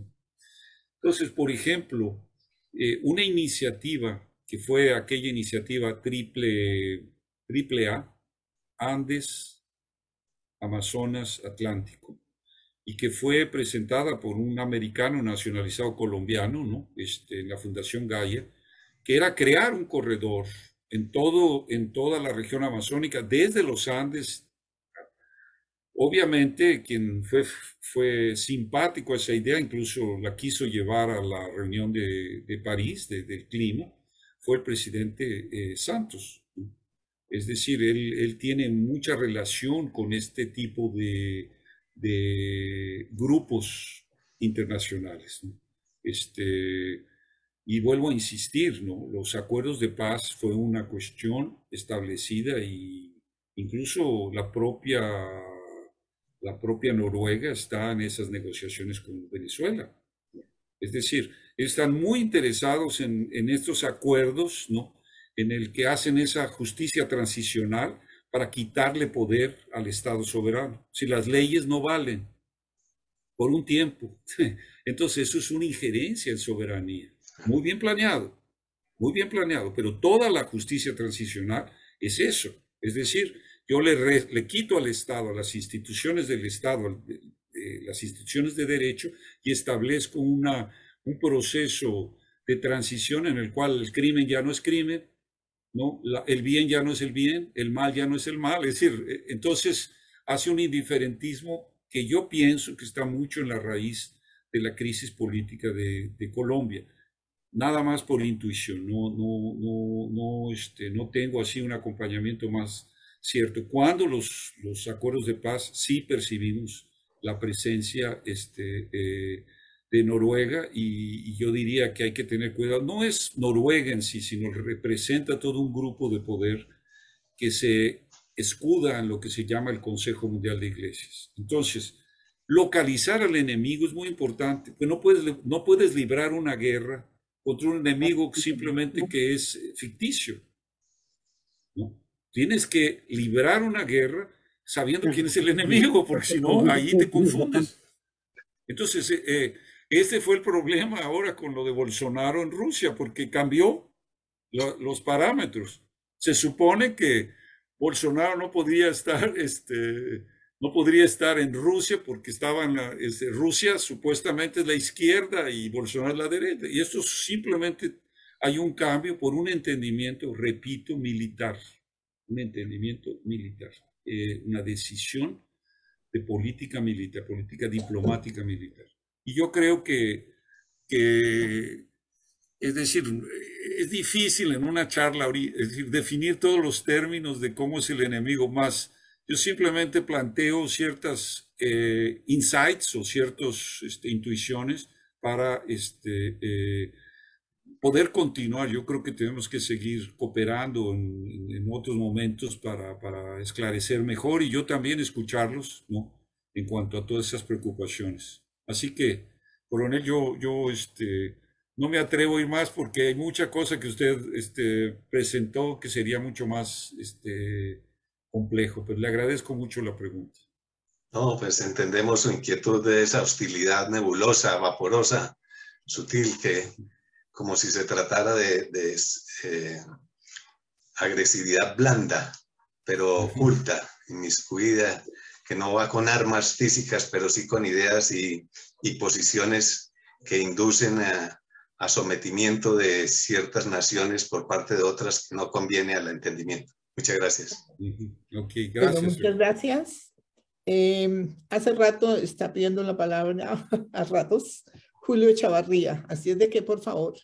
Entonces, por ejemplo, eh, una iniciativa que fue aquella iniciativa triple, triple A, Andes, Amazonas, Atlántico, y que fue presentada por un americano nacionalizado colombiano, ¿no? Este, en la Fundación Gaia, que era crear un corredor en, todo, en toda la región amazónica, desde los Andes. Obviamente, quien fue, fue simpático a esa idea, incluso la quiso llevar a la reunión de, de París, de, del clima, fue el presidente eh, Santos. Es decir, él, él tiene mucha relación con este tipo de, de grupos internacionales. Este, y vuelvo a insistir, ¿no? los acuerdos de paz fue una cuestión establecida y incluso la propia, la propia Noruega está en esas negociaciones con Venezuela. Es decir, están muy interesados en, estos acuerdos, ¿no? en el que hacen esa justicia transicional para quitarle poder al Estado soberano. Si las leyes no valen por un tiempo, <laughs> entonces eso es una injerencia en soberanía. Muy bien planeado, muy bien planeado, pero toda la justicia transicional es eso. Es decir, yo le, quito al Estado, a las instituciones del Estado, a las instituciones de derecho y establezco una, un proceso de transición en el cual el crimen ya no es crimen, el bien ya no es el bien, el mal ya no es el mal. Es decir, eh, entonces hace un indiferentismo que yo pienso que está mucho en la raíz de la crisis política de, Colombia. Nada más por intuición, no, no, no, no, este, no tengo así un acompañamiento más cierto. Cuando los, los acuerdos de paz sí percibimos la presencia este, eh, de Noruega y, yo diría que hay que tener cuidado. No es Noruega en sí, sino representa todo un grupo de poder que se escuda en lo que se llama el Consejo Mundial de Iglesias. Entonces, localizar al enemigo es muy importante, pues no puedes, no puedes librar una guerra contra un enemigo simplemente que es eh, ficticio. Tienes que librar una guerra sabiendo quién es el enemigo, porque si no, <laughs> ahí te confundes. Entonces, eh, eh, ese fue el problema ahora con lo de Bolsonaro en Rusia, porque cambió los parámetros. Se supone que Bolsonaro no estar, este, no podría estar en Rusia porque estaban, en este, Rusia supuestamente es la izquierda y Bolsonaro es la derecha. Y esto simplemente hay un cambio por un entendimiento, repito, militar, un entendimiento militar, eh, una decisión de política militar, política diplomática militar. Y yo creo que, es decir, es difícil en una charla definir todos los términos de cómo es el enemigo más. Yo simplemente planteo ciertas eh, insights o ciertas este, intuiciones para este, eh, poder continuar. Yo creo que tenemos que seguir cooperando en, otros momentos para, esclarecer mejor y yo también escucharlos en cuanto a todas esas preocupaciones. Así que, coronel, yo, yo este, no me atrevo a ir más porque hay mucha cosa que usted este, presentó que sería mucho más este, complejo, pero le agradezco mucho la pregunta. No, pues entendemos su inquietud de esa hostilidad nebulosa, vaporosa, sutil, que como si se tratara de, eh, agresividad blanda, pero oculta, inmiscuida, que no va con armas físicas, pero sí con ideas y, posiciones que inducen a, sometimiento de ciertas naciones por parte de otras que no conviene al entendimiento. Muchas gracias. Pues, muchas gracias. Em, hace rato está pidiendo la palabra <laughs> a ratos Julio Chavarría, así es de que por favor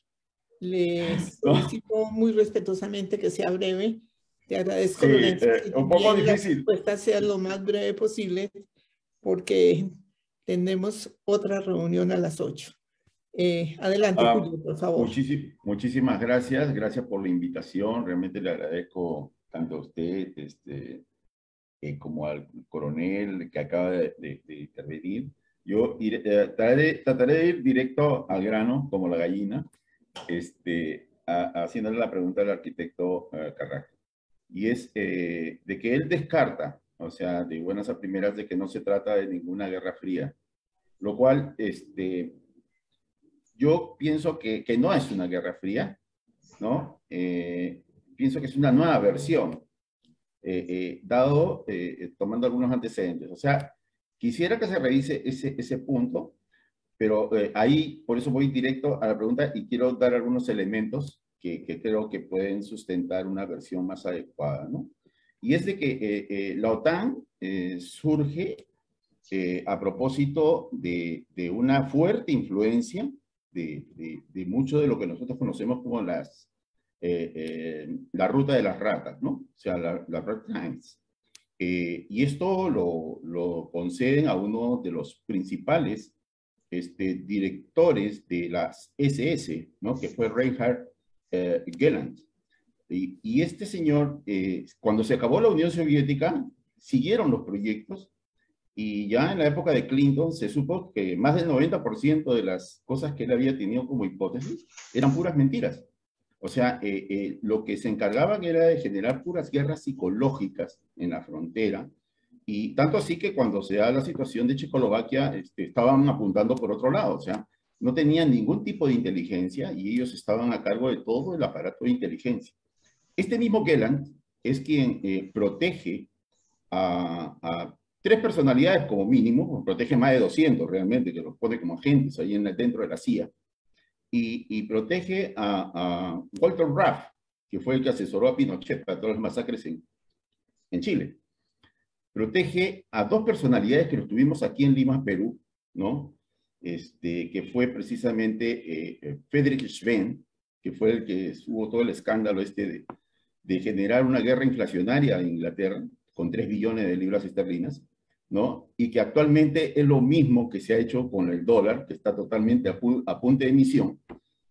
les <laughs> solicito muy respetuosamente que sea breve te agradezco. Sí, eh, un poco La respuesta sea lo más breve posible porque tenemos otra reunión a las 8. Eh, adelante, ah, por favor. muchísimas gracias. Gracias por la invitación. Realmente le agradezco tanto a usted este, eh, como al coronel que acaba de, intervenir. Yo trataré, de ir directo al grano, como la gallina, este, haciéndole la pregunta al arquitecto Carraco y es eh, de que él descarta, o sea, de buenas a primeras, de que no se trata de ninguna guerra fría, lo cual este, yo pienso que, que no es una guerra fría, ¿no? Eh, pienso que es una nueva versión, eh, dado, tomando algunos antecedentes. O sea, quisiera que se revise ese, ese punto, pero ahí, por eso voy directo a la pregunta y quiero dar algunos elementos que, creo que pueden sustentar una versión más adecuada, ¿no? Y es de que eh, eh, la OTAN eh, surge a propósito de, una fuerte influencia de, mucho de lo que nosotros conocemos como las, la ruta de las ratas, ¿no? O sea, la, la Times. y esto lo, lo, conceden a uno de los principales este, directores de las SS, ¿no? Que fue Reinhard eh, Geland. Y, este señor, eh, cuando se acabó la Unión Soviética, siguieron los proyectos y ya en la época de Clinton se supo que más del 90% de las cosas que él había tenido como hipótesis eran puras mentiras. O sea, eh, lo que se encargaban era de generar puras guerras psicológicas en la frontera. Y tanto así que cuando se da la situación de Checoslovaquia, este, estaban apuntando por otro lado. O sea, no tenían ningún tipo de inteligencia y ellos estaban a cargo de todo el aparato de inteligencia. Este mismo Gelland es quien eh, protege a, tres personalidades como mínimo, protege más de 200 realmente, que los pone como agentes ahí en, dentro de la CIA, y, protege a, Walter Raff, que fue el que asesoró a Pinochet para todas las masacres en, en Chile. Protege a dos personalidades que los tuvimos aquí en Lima, Perú, ¿no? Este, que fue precisamente eh, eh Friedrich que fue el que hubo todo el escándalo este de, de generar una guerra inflacionaria en Inglaterra con 3 billones de libras esterlinas, ¿no? Y que actualmente es lo mismo que se ha hecho con el dólar, que está totalmente a, punto de emisión,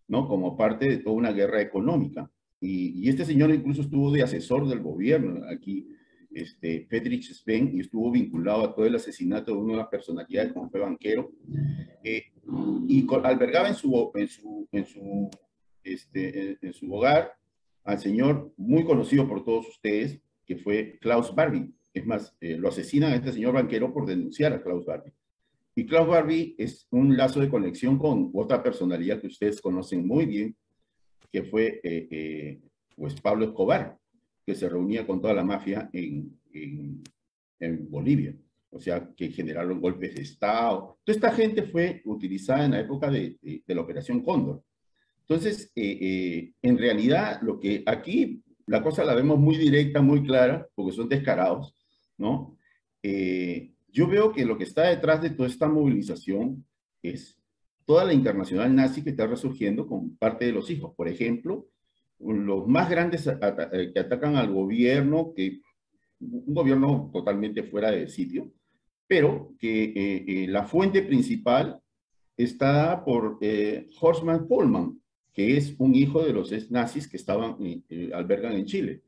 ¿no? Como parte de toda una guerra económica. Y, y, este señor incluso estuvo de asesor del gobierno aquí este, Friedrich Sven y estuvo vinculado a todo el asesinato de una personalidad como fue banquero eh, y albergaba en su, en su, en su, este, su hogar al señor muy conocido por todos ustedes, que fue Klaus Barbie. Es más, eh, lo asesinan a este señor banquero por denunciar a Klaus Barbie. Y Klaus Barbie es un lazo de conexión con otra personalidad que ustedes conocen muy bien, que fue eh, pues Pablo Escobar, que se reunía con toda la mafia en, Bolivia. O sea, que generaron golpes de Estado. Toda esta gente fue utilizada en la época de, la Operación Cóndor. Entonces, eh, eh, en realidad, lo que aquí la cosa la vemos muy directa, muy clara, porque son descarados, ¿no? Eh, yo veo que lo que está detrás de toda esta movilización es toda la internacional nazi que está resurgiendo con parte de los hijos. Por ejemplo, los más grandes eh, que atacan al gobierno, que un gobierno totalmente fuera de sitio, pero que eh, eh, la fuente principal está por eh, Horstmann que es un hijo de los nazis que estaban albergan en Chile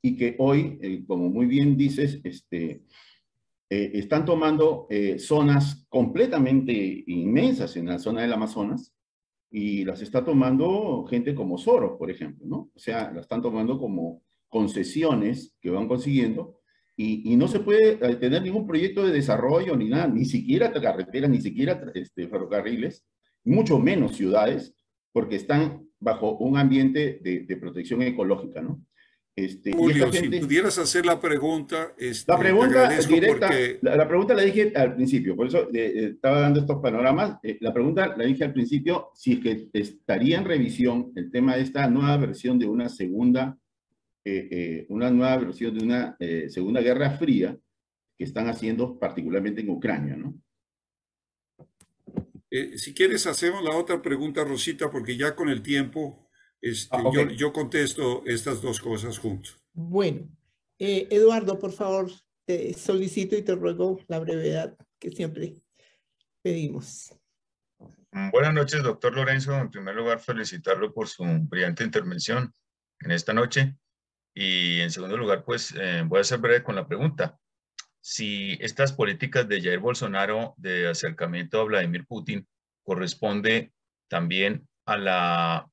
y que hoy, como muy bien dices, este, están tomando zonas completamente inmensas en la zona del Amazonas y las está tomando gente como Soros, por ejemplo, ¿no? O sea, las están tomando como concesiones que van consiguiendo y, no se puede eh, tener ningún proyecto de desarrollo ni nada, ni siquiera carreteras, ni siquiera este, ferrocarriles, mucho menos ciudades, porque están bajo un ambiente de protección ecológica, ¿no? Este, Julio, si pudieras hacer la pregunta, este, la pregunta directa, la, pregunta la dije al principio, por eso eh, eh, estaba dando estos panoramas. Eh, la pregunta la dije al principio, si es que estaría en revisión el tema de esta nueva versión de una segunda, una nueva versión de una segunda guerra fría que están haciendo particularmente en Ucrania, ¿no? si quieres hacemos la otra pregunta, Rosita, porque ya con el tiempo este, ah, yo, yo, contesto estas dos cosas juntos. Bueno, eh, Eduardo, por favor, te solicito y te ruego la brevedad que siempre pedimos. Mm, buenas noches, doctor Lorenzo. En primer lugar, felicitarlo por su brillante intervención en esta noche. Y en segundo lugar, pues eh, voy a ser breve con la pregunta. Si estas políticas de Jair Bolsonaro de acercamiento a Vladimir Putin corresponde también a la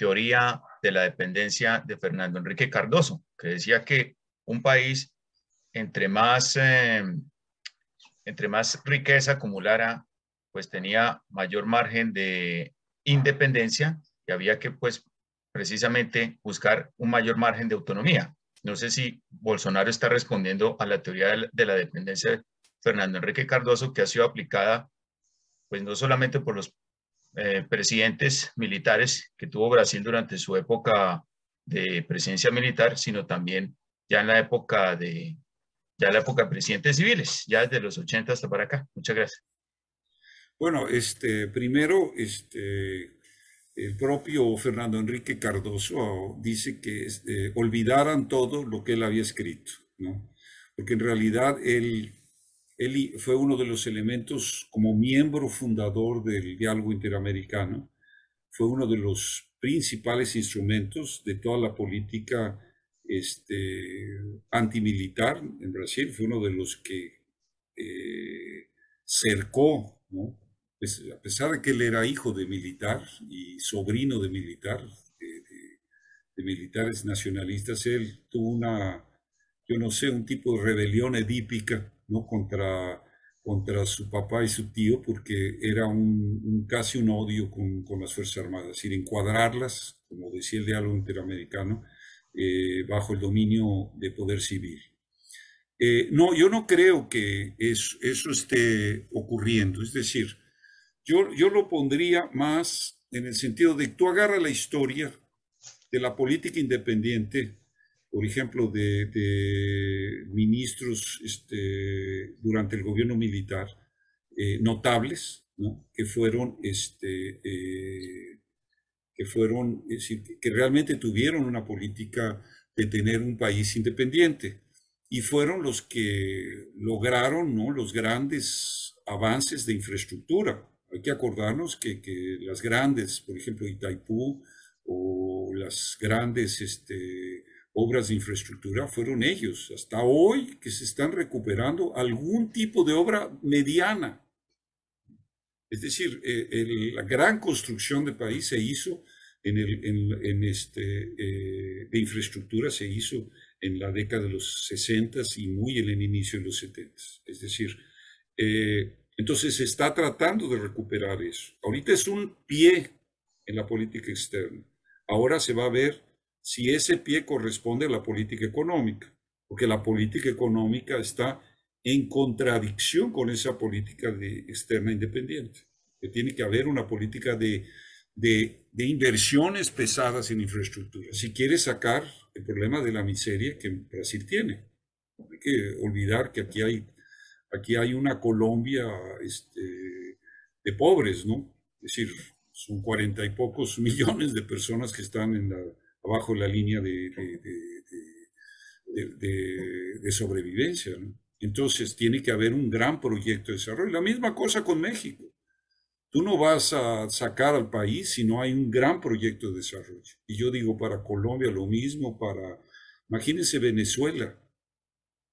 teoría de la dependencia de Fernando Enrique Cardoso, que decía que un país, entre más, em, entre más riqueza acumulara, pues tenía mayor margen de independencia y había que, pues, precisamente buscar un mayor margen de autonomía. No sé si Bolsonaro está respondiendo a la teoría de la dependencia de Fernando Enrique Cardoso, que ha sido aplicada, pues, no solamente por los eh, presidentes militares que tuvo Brasil durante su época de presidencia militar, sino también ya en la época de ya la época de presidentes civiles, ya desde los 80 hasta para acá. Muchas gracias. Bueno, este, primero, este, el propio Fernando Enrique Cardoso ah, dice que este, olvidaran todo lo que él había escrito, ¿no? porque en realidad él él fue uno de los elementos como miembro fundador del diálogo interamericano, fue uno de los principales instrumentos de toda la política este, antimilitar en Brasil, fue uno de los que eh, cercó, pues, a pesar de que él era hijo de militar y sobrino de militar, de militares nacionalistas, él tuvo una, yo no sé, un tipo de rebelión edípica ¿no? contra, contra su papá y su tío, porque era un, casi un odio con, con, las Fuerzas Armadas, es decir, encuadrarlas, como decía el diálogo interamericano, eh, bajo el dominio de poder civil. Eh, no, yo no creo que eso, eso esté ocurriendo, es decir, yo, yo lo pondría más en el sentido de tú agarra la historia de la política independiente por ejemplo, de, ministros este, durante el gobierno militar eh, notables, que fueron, este, eh, que fueron, que realmente tuvieron una política de tener un país independiente y fueron los que lograron los grandes avances de infraestructura. Hay que acordarnos que, las grandes, por ejemplo, Itaipú o las grandes este, obras de infraestructura fueron ellos, hasta hoy que se están recuperando algún tipo de obra mediana. Es decir, eh, la gran construcción de país se hizo en, el, este, eh, de infraestructura, se hizo en la década de los 60 y muy en el inicio de los 70. Es decir, eh, entonces se está tratando de recuperar eso. Ahorita es un pie en la política externa. Ahora se va a ver si ese pie corresponde a la política económica, porque la política económica está en contradicción con esa política de externa independiente, que tiene que haber una política de, de, inversiones pesadas en infraestructura. Si quiere sacar el problema de la miseria que Brasil tiene, hay que olvidar que aquí hay, aquí hay una Colombia este, de pobres, ¿no? Es decir, son cuarenta y pocos millones de personas que están en la abajo la línea de, sobrevivencia. Entonces tiene que haber un gran proyecto de desarrollo. La misma cosa con México. Tú no vas a sacar al país si no hay un gran proyecto de desarrollo. Y yo digo para Colombia lo mismo, para, imagínense Venezuela.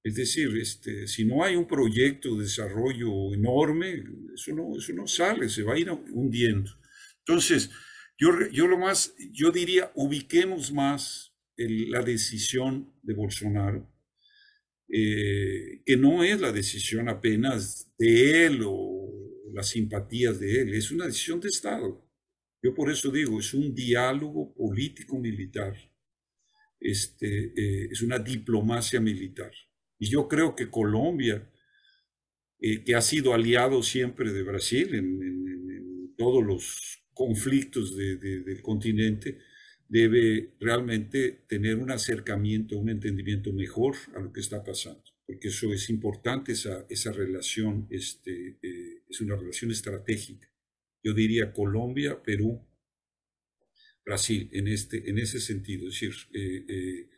Es decir, este, si no hay un proyecto de desarrollo enorme, eso no, eso no sale, se va a ir hundiendo. Entonces, yo, yo lo más, yo diría, ubiquemos más la decisión de Bolsonaro, eh, que no es la decisión apenas de él o las simpatías de él, es una decisión de Estado. Yo por eso digo, es un diálogo político-militar, este, eh, es una diplomacia militar. Y yo creo que Colombia, eh, que ha sido aliado siempre de Brasil en todos los conflictos del continente, debe realmente tener un acercamiento, un entendimiento mejor a lo que está pasando, porque eso es importante, esa, esa relación este, eh, es una relación estratégica. Yo diría Colombia, Perú, Brasil, en, este, en ese sentido, es decir, eh,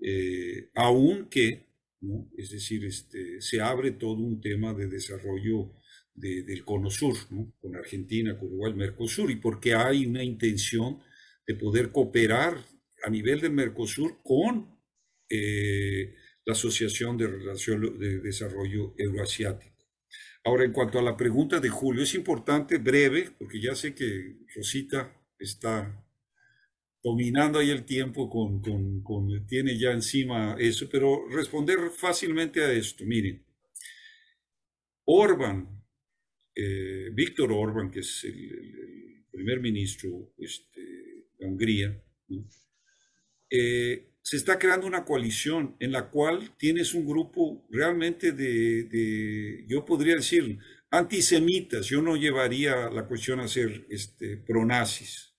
eh, aunque, ¿no? es decir, este, se abre todo un tema de desarrollo del Cono Sur, con Argentina, con Uruguay, Mercosur, y porque hay una intención de poder cooperar a nivel de Mercosur con eh, la Asociación de, Relación, de Desarrollo Euroasiático. Ahora, en cuanto a la pregunta de Julio, es importante, breve, porque ya sé que Rosita está dominando ahí el tiempo, tiene ya encima eso, pero responder fácilmente a esto. Miren, Orban eh, Víctor Orban, que es el, primer ministro este, de Hungría, eh, se está creando una coalición en la cual tienes un grupo realmente de, yo podría decir, antisemitas. Yo no llevaría la cuestión a ser este, pronazis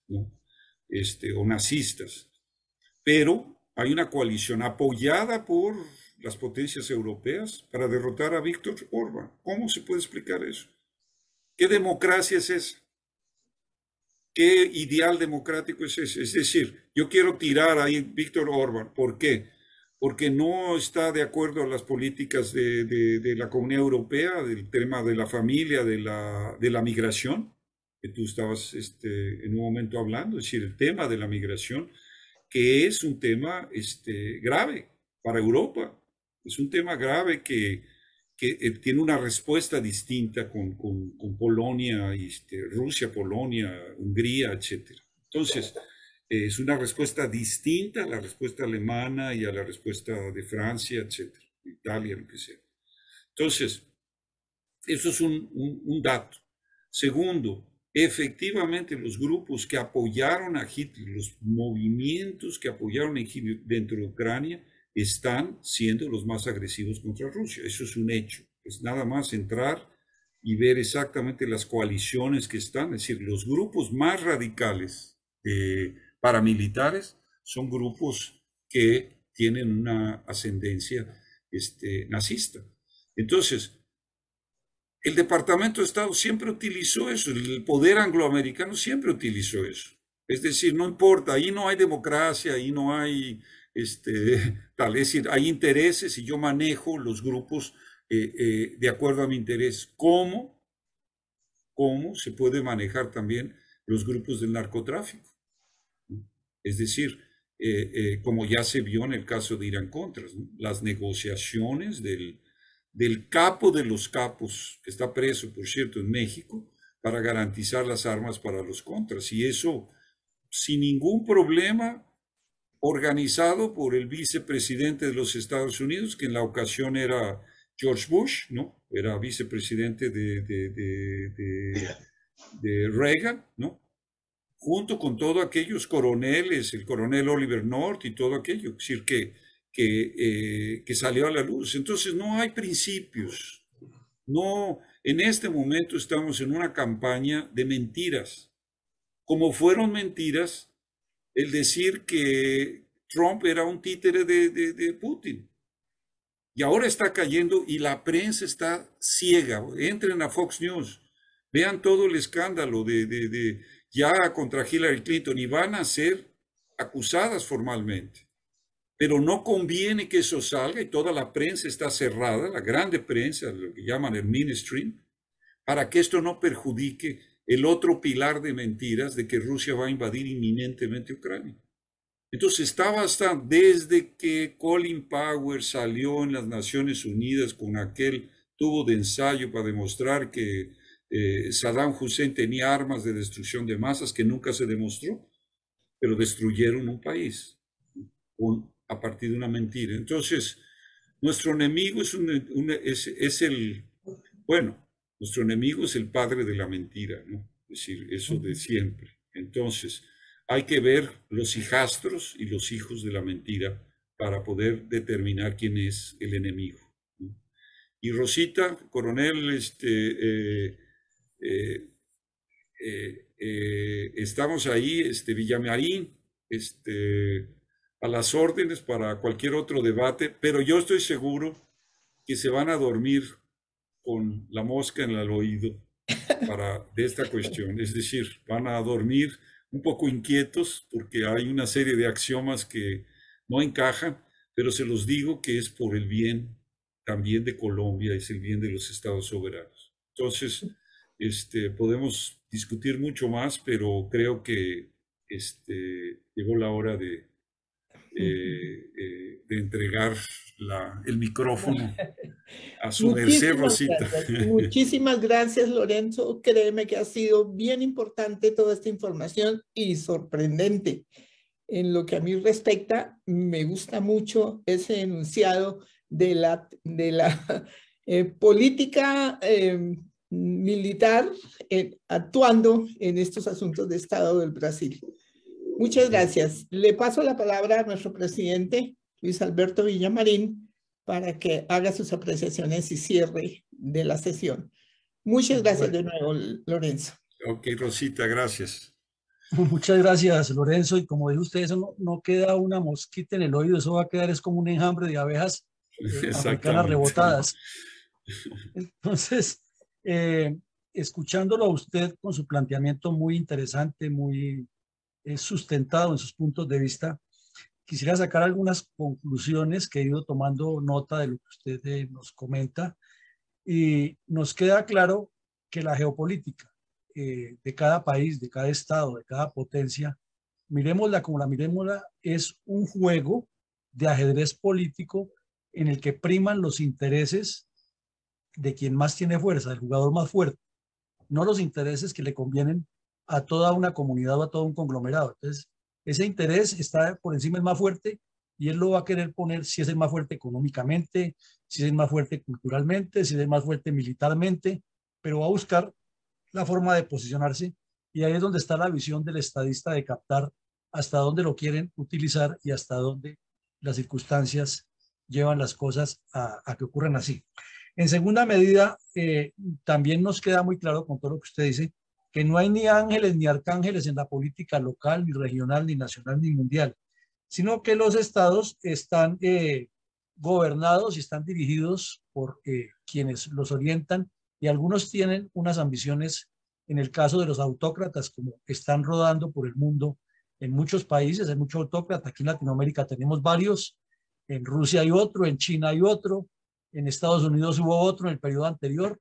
este, o nazistas, pero hay una coalición apoyada por las potencias europeas para derrotar a Víctor Orban. ¿Cómo se puede explicar eso? ¿Qué democracia es esa? ¿Qué ideal democrático es ese? Es decir, yo quiero tirar ahí Víctor Orban. ¿Por qué? Porque no está de acuerdo a las políticas de, la Comunidad Europea, del tema de la familia, de la, migración, que tú estabas este, en un momento hablando, es decir, el tema de la migración, que es un tema este, grave para Europa. Es un tema grave que, que eh, tiene una respuesta distinta con, Polonia, este, Rusia, Polonia, Hungría, etc. Entonces, eh, es una respuesta distinta a la respuesta alemana y a la respuesta de Francia, etc. Italia, lo que sea. Entonces, eso es un, un dato. Segundo, efectivamente los grupos que apoyaron a Hitler, los movimientos que apoyaron a Hitler dentro de Ucrania, están siendo los más agresivos contra Rusia. Eso es un hecho. Es nada más entrar y ver exactamente las coaliciones que están. Es decir, los grupos más radicales eh, paramilitares son grupos que tienen una ascendencia este, nazista. Entonces, el Departamento de Estado siempre utilizó eso, el poder angloamericano siempre utilizó eso. Es decir, no importa, ahí no hay democracia, ahí no hay este, <laughs> tal. Es decir, hay intereses y yo manejo los grupos eh, eh, de acuerdo a mi interés. ¿Cómo? ¿Cómo se puede manejar también los grupos del narcotráfico? Es decir, eh, como ya se vio en el caso de Irán Contras, las negociaciones del, del capo de los capos, que está preso, por cierto, en México, para garantizar las armas para los contras. Y eso, sin ningún problema, organizado por el vicepresidente de los Estados Unidos, que en la ocasión era George Bush, ¿no? Era vicepresidente de, de, de, Reagan, ¿no? Junto con todos aquellos coroneles, el coronel Oliver North y todo aquello, decir, que, que, eh, que salió a la luz. Entonces no hay principios. No, en este momento estamos en una campaña de mentiras. Como fueron mentiras, el decir que Trump era un títere de, Putin. Y ahora está cayendo y la prensa está ciega. Entren a Fox News, vean todo el escándalo de, ya contra Hillary Clinton y van a ser acusadas formalmente. Pero no conviene que eso salga y toda la prensa está cerrada, la grande prensa, lo que llaman el mainstream, para que esto no perjudique el otro pilar de mentiras de que Rusia va a invadir inminentemente Ucrania. Entonces estaba hasta desde que Colin Powell salió en las Naciones Unidas con aquel tubo de ensayo para demostrar que eh, Saddam Hussein tenía armas de destrucción de masas que nunca se demostró, pero destruyeron un país a partir de una mentira. Entonces, nuestro enemigo es el, bueno, nuestro enemigo es el padre de la mentira, ¿no? Es decir, eso de siempre. Entonces, hay que ver los hijastros y los hijos de la mentira para poder determinar quién es el enemigo. Y Rosita, coronel, este, eh, eh, eh, estamos ahí, este, Villamarín, este, a las órdenes para cualquier otro debate, pero yo estoy seguro que se van a dormir con la mosca en el oído para, de esta cuestión. Es decir, van a dormir un poco inquietos porque hay una serie de axiomas que no encajan, pero se los digo que es por el bien también de Colombia, es el bien de los estados soberanos. Entonces, este, podemos discutir mucho más, pero creo que este, llegó la hora de, eh, eh, de entregar el micrófono a su Muchísimas gracias, Lorenzo. Créeme que ha sido bien importante toda esta información y sorprendente. En lo que a mí respecta, me gusta mucho ese enunciado de la, de la <laughs> eh, política em, militar actuando en estos asuntos de Estado del Brasil. Muchas gracias. Le paso la palabra a nuestro presidente, Luis Alberto Villamarín para que haga sus apreciaciones y cierre de la sesión. Muchas gracias de nuevo, Lorenzo. Ok, Rosita, gracias. Muchas gracias, Lorenzo. Y como dijo usted, eso no, queda una mosquita en el oído, eso va a quedar, es como un enjambre de abejas eh, africanas rebotadas. Entonces, eh, escuchándolo a usted con su planteamiento muy interesante, muy eh, sustentado en sus puntos de vista, quisiera sacar algunas conclusiones que he ido tomando nota de lo que usted eh, nos comenta. Y nos queda claro que la geopolítica eh, de cada país, de cada estado, de cada potencia, miremosla como la miremosla, es un juego de ajedrez político en el que priman los intereses de quien más tiene fuerza, del jugador más fuerte, no los intereses que le convienen a toda una comunidad o a todo un conglomerado. Entonces, ese interés está por encima del más fuerte y él lo va a querer poner si es el más fuerte económicamente, si es el más fuerte culturalmente, si es el más fuerte militarmente, pero va a buscar la forma de posicionarse y ahí es donde está la visión del estadista de captar hasta dónde lo quieren utilizar y hasta dónde las circunstancias llevan las cosas a, que ocurran así. En segunda medida, eh, también nos queda muy claro con todo lo que usted dice, que no hay ni ángeles ni arcángeles en la política local, ni regional, ni nacional, ni mundial, sino que los estados están eh, gobernados y están dirigidos por eh, quienes los orientan y algunos tienen unas ambiciones, en el caso de los autócratas, como están rodando por el mundo en muchos países, hay muchos autócratas, aquí en Latinoamérica tenemos varios, en Rusia hay otro, en China hay otro, en Estados Unidos hubo otro en el periodo anterior,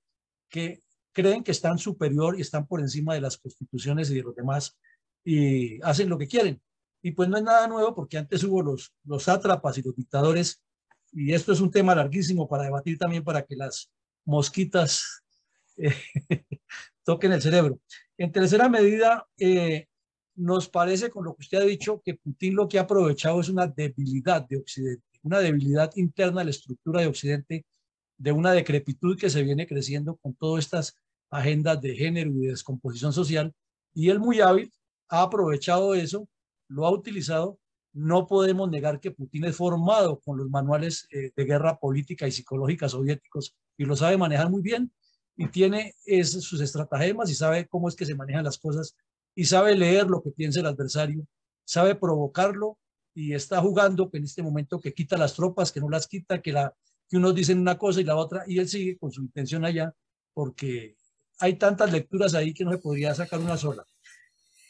que creen que están superior y están por encima de las constituciones y de los demás y hacen lo que quieren. Y pues no es nada nuevo porque antes hubo los, los sátrapas y los dictadores y esto es un tema larguísimo para debatir también para que las mosquitas <laughs> eh, toquen el cerebro. En tercera medida, eh, nos parece con lo que usted ha dicho que Putin lo que ha aprovechado es una debilidad de Occidente, una debilidad interna de la estructura de Occidente, de una decrepitud que se viene creciendo con todas estas agendas de género y descomposición social, y él muy hábil ha aprovechado eso, lo ha utilizado. No podemos negar que Putin es formado con los manuales eh, de guerra política y psicológica soviéticos y lo sabe manejar muy bien y tiene es, sus estratagemas y sabe cómo es que se manejan las cosas y sabe leer lo que piensa el adversario, sabe provocarlo y está jugando en este momento que quita las tropas, que no las quita, que, la, que unos dicen una cosa y la otra y él sigue con su intención allá porque hay tantas lecturas ahí que no se podría sacar una sola.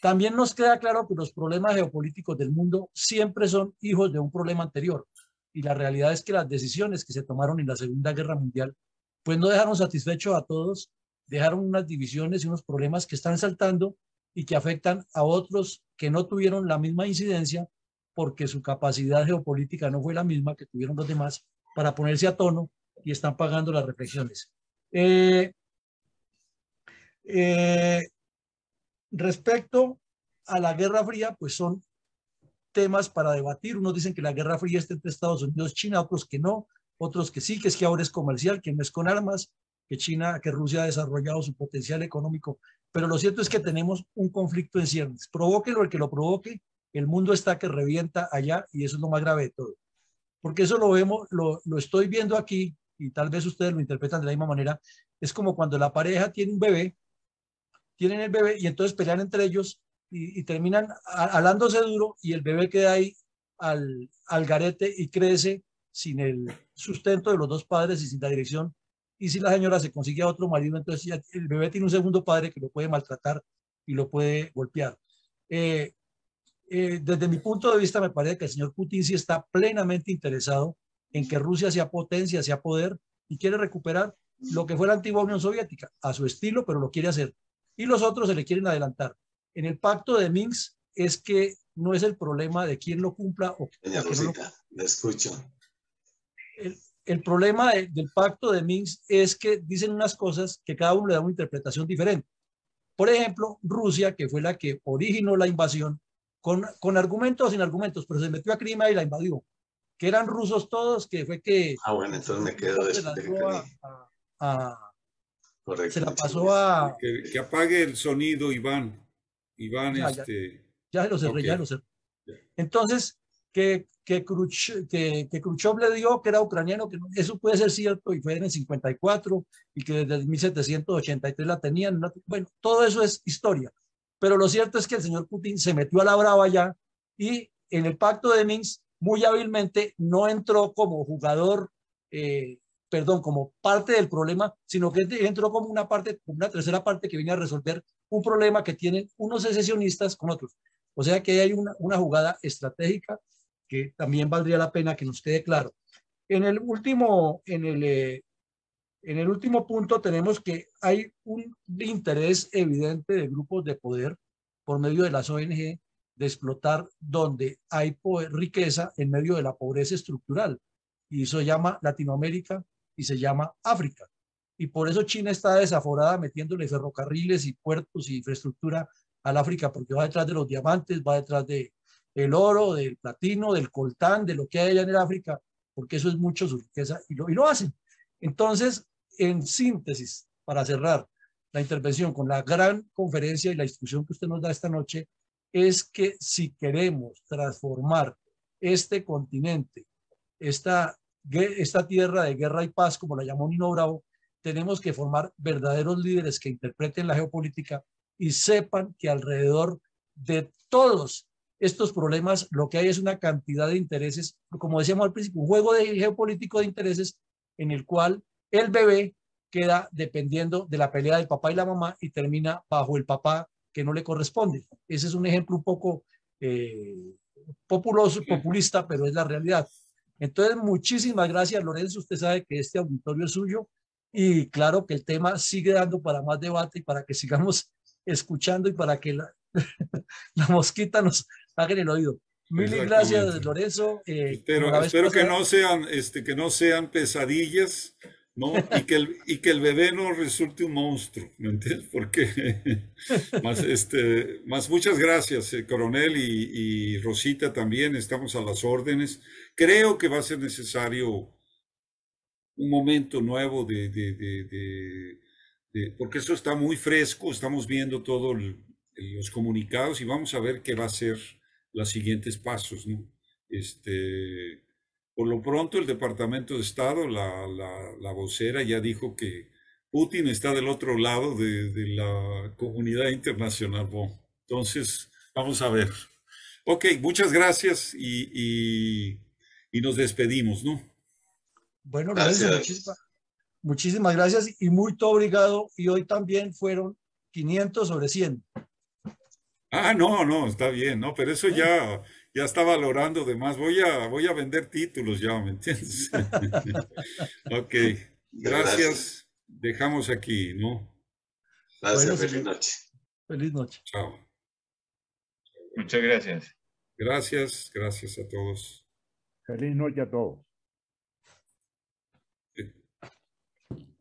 También nos queda claro que los problemas geopolíticos del mundo siempre son hijos de un problema anterior. Y la realidad es que las decisiones que se tomaron en la Segunda Guerra Mundial, pues no dejaron satisfechos a todos, dejaron unas divisiones y unos problemas que están saltando y que afectan a otros que no tuvieron la misma incidencia porque su capacidad geopolítica no fue la misma que tuvieron los demás para ponerse a tono y están pagando las reflexiones. Eh, eh, respecto a la Guerra Fría, pues son temas para debatir. Unos dicen que la Guerra Fría está entre Estados Unidos y China, otros que no, otros que sí, que es que ahora es comercial, que no es con armas, que China, que Rusia ha desarrollado su potencial económico. Pero lo cierto es que tenemos un conflicto en ciernes. Provoque el que lo provoque, el mundo está que revienta allá y eso es lo más grave de todo. Porque eso lo vemos, lo estoy viendo aquí y tal vez ustedes lo interpretan de la misma manera. Es como cuando la pareja tiene un bebé tienen el bebé y entonces pelean entre ellos y, terminan alándose duro y el bebé queda ahí al, al garete y crece sin el sustento de los dos padres y sin la dirección. Y si la señora se consigue a otro marido, entonces ya el bebé tiene un segundo padre que lo puede maltratar y lo puede golpear. Eh, eh, desde mi punto de vista, me parece que el señor Putin sí está plenamente interesado en que Rusia sea potencia, sea poder y quiere recuperar lo que fue la antigua Unión Soviética, a su estilo, pero lo quiere hacer y los otros se le quieren adelantar. En el pacto de Minsk es que no es el problema de quién lo cumpla o Doña no lo... la escucho. El, el problema del pacto de Minsk es que dicen unas cosas que cada uno le da una interpretación diferente. Por ejemplo, Rusia, que fue la que originó la invasión, con, con argumentos o sin argumentos, pero se metió a Crimea y la invadió, que eran rusos todos, que fue que... Ah, bueno, entonces me quedo de, a se la pasó a. Que, apague el sonido, Iván. Iván, este. Ya, se lo cerré, ya lo cerré. Entonces, que, Khrushchev, que, le dio que era ucraniano, que eso puede ser cierto, y fue en el 54, y que desde 1783 la tenían. Bueno, todo eso es historia. Pero lo cierto es que el señor Putin se metió a la brava ya y en el pacto de Minsk muy hábilmente no entró como jugador eh, perdón, como parte del problema, sino que entró como una parte, una tercera parte que viene a resolver un problema que tienen unos secesionistas con otros. O sea que hay una, una jugada estratégica que también valdría la pena que nos quede claro. En el último, en el, eh, en el último punto tenemos que hay un interés evidente de grupos de poder por medio de las ONG de explotar donde hay riqueza en medio de la pobreza estructural. Y eso llama Latinoamérica y se llama África. Y por eso China está desaforada metiéndole ferrocarriles y puertos y infraestructura al África, porque va detrás de los diamantes, va detrás de el oro, del platino, del coltán, de lo que hay allá en el África, porque eso es mucho su riqueza y lo, y lo hacen. Entonces, en síntesis, para cerrar la intervención con la gran conferencia y la discusión que usted nos da esta noche, es que si queremos transformar este continente, esta esta tierra de guerra y paz, como la llamó Nino Bravo, tenemos que formar verdaderos líderes que interpreten la geopolítica y sepan que alrededor de todos estos problemas lo que hay es una cantidad de intereses, como decíamos al principio, un juego de geopolítico de intereses en el cual el bebé queda dependiendo de la pelea del papá y la mamá y termina bajo el papá que no le corresponde. Ese es un ejemplo un poco eh, populoso, populista, pero es la realidad. Entonces, muchísimas gracias, Lorenzo. Usted sabe que este auditorio es suyo y claro que el tema sigue dando para más debate y para que <laughs> sigamos escuchando y para que la, <laughs> mosquita nos haga el oído. Mil gracias, Lorenzo. Eh, espero, que, no sean, este, que no sean pesadillas ¿no? Y que el, y que el bebé no resulte un monstruo, ¿me entiendes? Porque, <laughs> más, este, más muchas gracias, eh, coronel y, Rosita también, estamos a las órdenes. Creo que va a ser necesario un momento nuevo de, porque eso está muy fresco, estamos viendo todos los comunicados y vamos a ver qué va a ser los siguientes pasos, ¿no? Este, por lo pronto, el Departamento de Estado, la, vocera, ya dijo que Putin está del otro lado de, la comunidad internacional. entonces, vamos a ver. Ok, muchas gracias y, nos despedimos, ¿no? Bueno, gracias. Muchísimas, gracias y muy obrigado. Y hoy también fueron 500 sobre 100. Ah, no, no, está bien, no, pero eso ya ya está valorando de más. Voy a, voy a vender títulos ya, ¿me entiendes? <laughs> ok, gracias. Dejamos aquí, ¿no? Gracias, feliz noche. Feliz noche. Chao. Muchas gracias. Gracias, gracias a todos. Feliz noche a todos.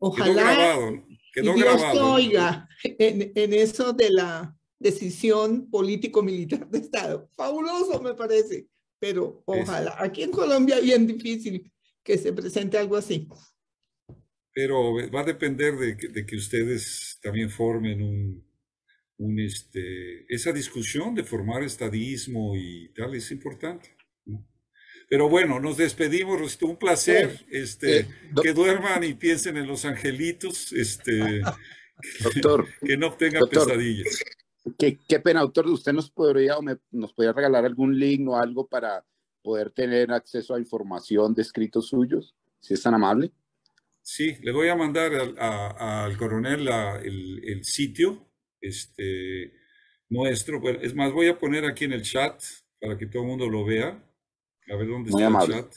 Ojalá quedó grabado, quedó Dios grabado. oiga en eso de la decisión político-militar de Estado. Fabuloso, me parece, pero ojalá. Aquí en Colombia bien difícil que se presente algo así. Pero va a depender de que, ustedes también formen un, este, esa discusión de formar estadismo y tal es importante. Pero bueno, nos despedimos, un placer. este, que duerman y piensen en los angelitos. Este, <laughs> doctor, <laughs> que no tengan pesadillas. Qué, pena, doctor. ¿Usted nos podría nos podría regalar algún link o algo para poder tener acceso a información de escritos suyos, si es tan amable? Sí, le voy a mandar al, coronel el, sitio este, nuestro. Pues, es más, voy a poner aquí en el chat para que todo el mundo lo vea. A ver dónde está el chat.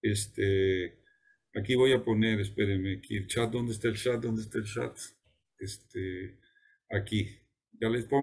Este, aquí voy a poner, espérenme, aquí el chat, ¿dónde está el chat? ¿Dónde está el chat? Este, aquí. Ya les pongo